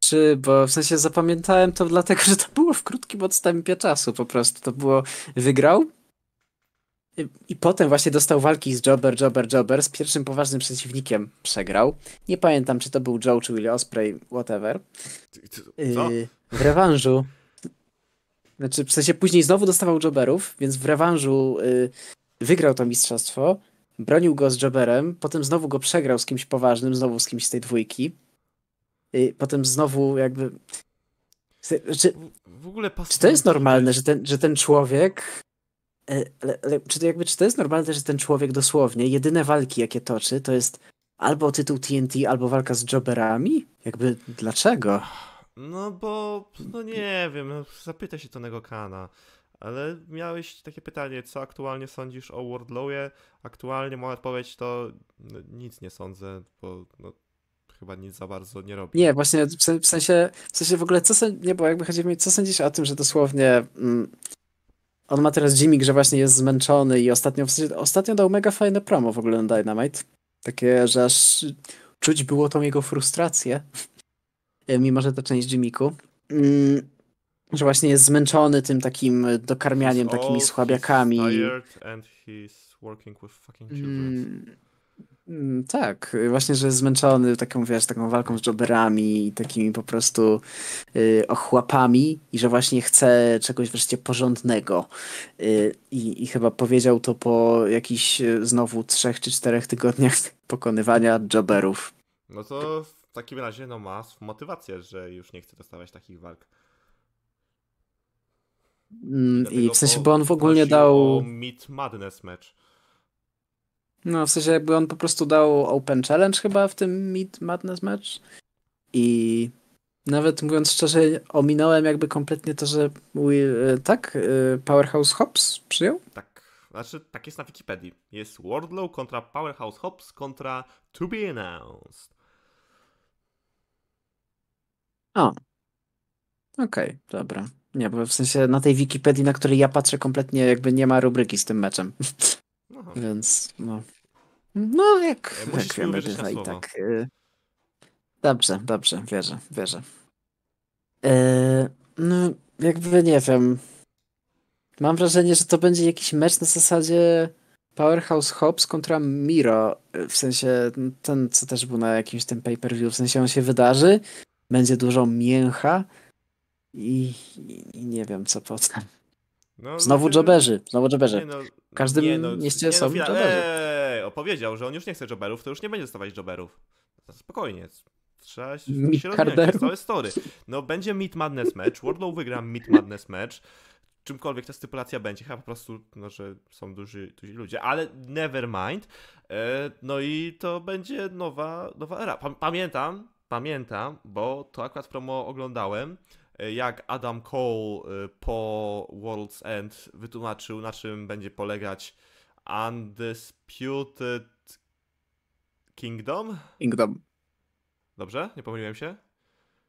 Czy, bo w sensie zapamiętałem to dlatego, że to było w krótkim odstępie czasu po prostu. To było, wygrał i, i potem właśnie dostał walki z Jobber, Jobber, Jobber z pierwszym poważnym przeciwnikiem. Przegrał. Nie pamiętam, czy to był Joe czy Will Osprey, whatever. Co? Y, w rewanżu. Znaczy, w sensie później znowu dostawał Jobberów, więc w rewanżu y, wygrał to mistrzostwo bronił go z Jobberem, potem znowu go przegrał z kimś poważnym, znowu z kimś z tej dwójki. I potem znowu jakby... Czy, w ogóle Czy to jest normalne, że ten, że ten człowiek... E, ale, ale, czy, to jakby, czy to jest normalne, że ten człowiek dosłownie jedyne walki, jakie toczy, to jest albo tytuł TNT, albo walka z Jobberami? Jakby dlaczego? No bo, no nie wiem, no zapyta się Tonego Kana. Ale miałeś takie pytanie, co aktualnie sądzisz o Wardlowie? Aktualnie moja odpowiedź to no, nic nie sądzę, bo no, chyba nic za bardzo nie robi. Nie, właśnie w sensie, w sensie w ogóle co nie, bo jakby chodzi mi, co sądzisz o tym, że dosłownie mm, on ma teraz Jimmy, że właśnie jest zmęczony i ostatnio, w sensie, ostatnio dał mega fajne promo w ogóle na Dynamite. Takie, że aż czuć było tą jego frustrację, mimo że to część Jimmyku. Mm, że właśnie jest zmęczony tym takim dokarmianiem, takimi słabiakami. Mm, tak, właśnie, że jest zmęczony taką, wiesz, taką walką z jobberami i takimi po prostu y, ochłapami i że właśnie chce czegoś wreszcie porządnego. Y, i, I chyba powiedział to po jakichś y, znowu trzech czy czterech tygodniach pokonywania jobberów. No to w takim razie no ma motywację, że już nie chce dostawać takich walk. Mm, I w sensie, bo on w ogóle dał. Madness No, w sensie, jakby on po prostu dał Open Challenge chyba w tym Mid Madness match I nawet mówiąc szczerze, ominąłem jakby kompletnie to, że e, tak? E, Powerhouse Hops przyjął? Tak. Znaczy, tak jest na Wikipedii. Jest Wardlow kontra Powerhouse Hops kontra To Be Announced. O. Okej, okay, dobra. Nie, bo w sensie na tej Wikipedii, na której ja patrzę, kompletnie jakby nie ma rubryki z tym meczem. Więc no. No jak, Musisz jak wiemy, bywa no i tak. Y, dobrze, dobrze, wierzę, wierzę. Y, no, jakby nie wiem. Mam wrażenie, że to będzie jakiś mecz na zasadzie Powerhouse Hobbs kontra Miro. W sensie ten, co też był na jakimś tym pay-per-view. W sensie on się wydarzy, będzie dużo mięcha, i, i nie wiem, co potem. No, znowu znaczy, joberzy, znowu joberzy. No, w każdym nie, no, mieście nie, no, są no, joberzy. Eee, opowiedział, że on już nie chce joberów, to już nie będzie dostawać joberów. Spokojnie, trzeba się, rozwijać, całe story. No będzie Meat Madness Match, Wardlow wygra Meat Madness Match, czymkolwiek ta stypulacja będzie, chyba po prostu, no, że są duży, duzi ludzie, ale never mind. E, no i to będzie nowa, nowa era. Pamiętam, pamiętam, bo to akurat promo oglądałem, E, jak Adam Cole e, po World's End wytłumaczył, na czym będzie polegać Undisputed Kingdom? Kingdom. Dobrze? Nie pomyliłem się?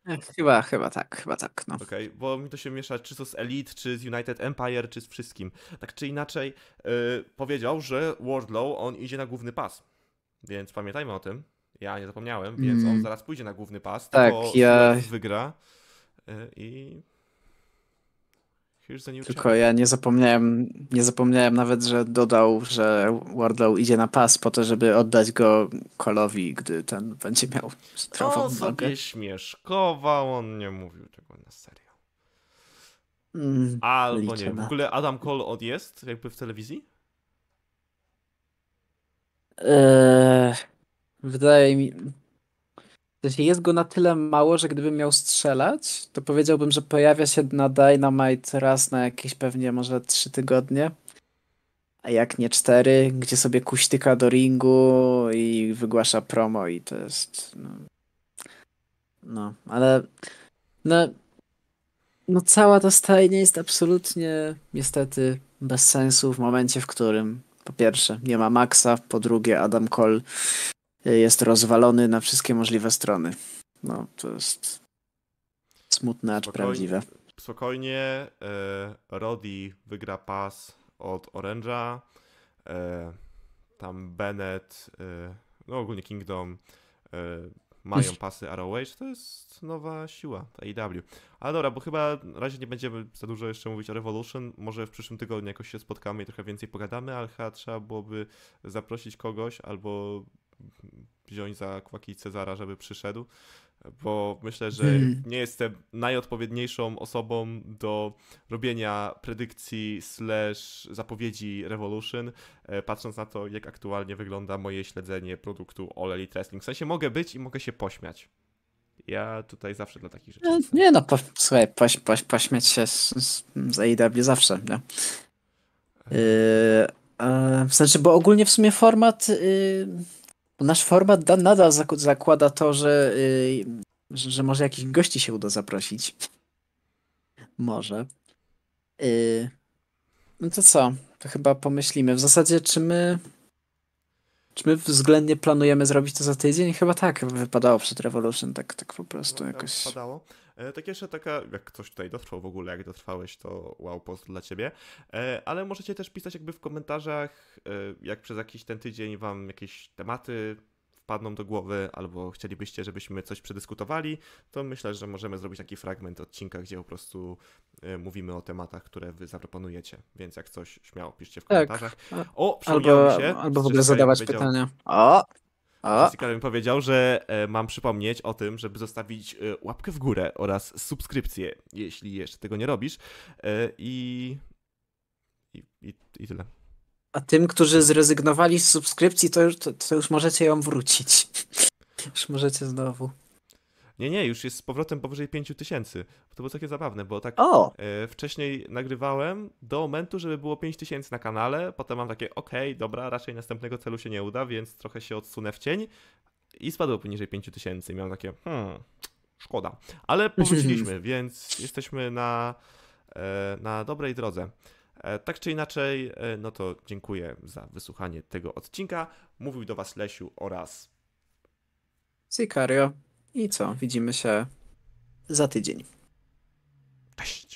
E, chyba, chyba tak, chyba tak. No. Okej, okay, bo mi to się miesza czy to z Elite, czy z United Empire, czy z wszystkim. Tak czy inaczej, yy, powiedział, że Wardlow on idzie na główny pas. Więc pamiętajmy o tym. Ja nie zapomniałem, więc mm. on zaraz pójdzie na główny pas. Tak, ja. Wygra. E, I tylko ja nie zapomniałem, nie zapomniałem nawet, że dodał, że Wardlow idzie na pas po to, żeby oddać go Kolowi, gdy ten będzie miał zdrową on nogę. On śmieszkował, on nie mówił tego na serio. Mm, Albo nie w ogóle Adam Cole od jest jakby w telewizji? Eee, wydaje mi, w sensie jest go na tyle mało, że gdybym miał strzelać, to powiedziałbym, że pojawia się na Dynamite raz na jakieś pewnie może trzy tygodnie. A jak nie cztery, gdzie sobie kuśtyka do ringu i wygłasza promo i to jest... No, no ale... No, no cała ta stajnia jest absolutnie niestety bez sensu w momencie, w którym po pierwsze nie ma Maxa, po drugie Adam Cole jest rozwalony na wszystkie możliwe strony. No, to jest smutne, acz spokojnie, prawdziwe. Spokojnie, e, Roddy wygra pas od Orange'a, e, tam Bennett, e, no ogólnie Kingdom e, mają pasy Arrowage, to jest nowa siła AEW. Ale dobra, bo chyba na razie nie będziemy za dużo jeszcze mówić o Revolution. Może w przyszłym tygodniu jakoś się spotkamy i trochę więcej pogadamy, ale chyba trzeba byłoby zaprosić kogoś albo wziąć za kłaki Cezara, żeby przyszedł, bo myślę, że mhm. nie jestem najodpowiedniejszą osobą do robienia predykcji slash zapowiedzi Revolution, e, patrząc na to, jak aktualnie wygląda moje śledzenie produktu All Elite Wrestling. W sensie mogę być i mogę się pośmiać. Ja tutaj zawsze dla takich rzeczy. No, nie no, po, słuchaj, poś, poś, pośmiać się z, z, z AEW zawsze, nie? Yy, a, znaczy, bo ogólnie w sumie format... Yy nasz format nadal zakłada to, że, yy, że, że, może jakichś gości się uda zaprosić. może. Yy. No to co? To chyba pomyślimy. W zasadzie, czy my. Czy my względnie planujemy zrobić to za tydzień? Chyba tak, wypadało przed Revolution, tak, tak po prostu no, tak jakoś. Wypadało. E, tak jeszcze taka, jak ktoś tutaj dotrwał w ogóle, jak dotrwałeś, to wow, post dla ciebie. E, ale możecie też pisać jakby w komentarzach, e, jak przez jakiś ten tydzień wam jakieś tematy padną do głowy, albo chcielibyście, żebyśmy coś przedyskutowali, to myślę, że możemy zrobić taki fragment odcinka, gdzie po prostu mówimy o tematach, które wy zaproponujecie. Więc jak coś, śmiało piszcie w tak. komentarzach. Tak. O, albo, się, albo w ogóle zadawać pytania. O! A? Jessica Rain powiedział, że e, mam przypomnieć o tym, żeby zostawić e, łapkę w górę oraz subskrypcję, jeśli jeszcze tego nie robisz. E, I, i, i, i tyle. A tym, którzy zrezygnowali z subskrypcji, to już, to, to już możecie ją wrócić. już możecie znowu. Nie, nie, już jest z powrotem powyżej 5000. To było takie zabawne, bo tak e, wcześniej nagrywałem do momentu, żeby było 5000 na kanale, potem mam takie, okej, okay, dobra, raczej następnego celu się nie uda, więc trochę się odsunę w cień i spadło poniżej 5000 i miałem takie, hmm, szkoda. Ale powróciliśmy, więc jesteśmy na, e, na dobrej drodze. E, tak czy inaczej, no to dziękuję za wysłuchanie tego odcinka. Mówił do Was Lesiu oraz. Sicario. I co? Widzimy się za tydzień. Cześć.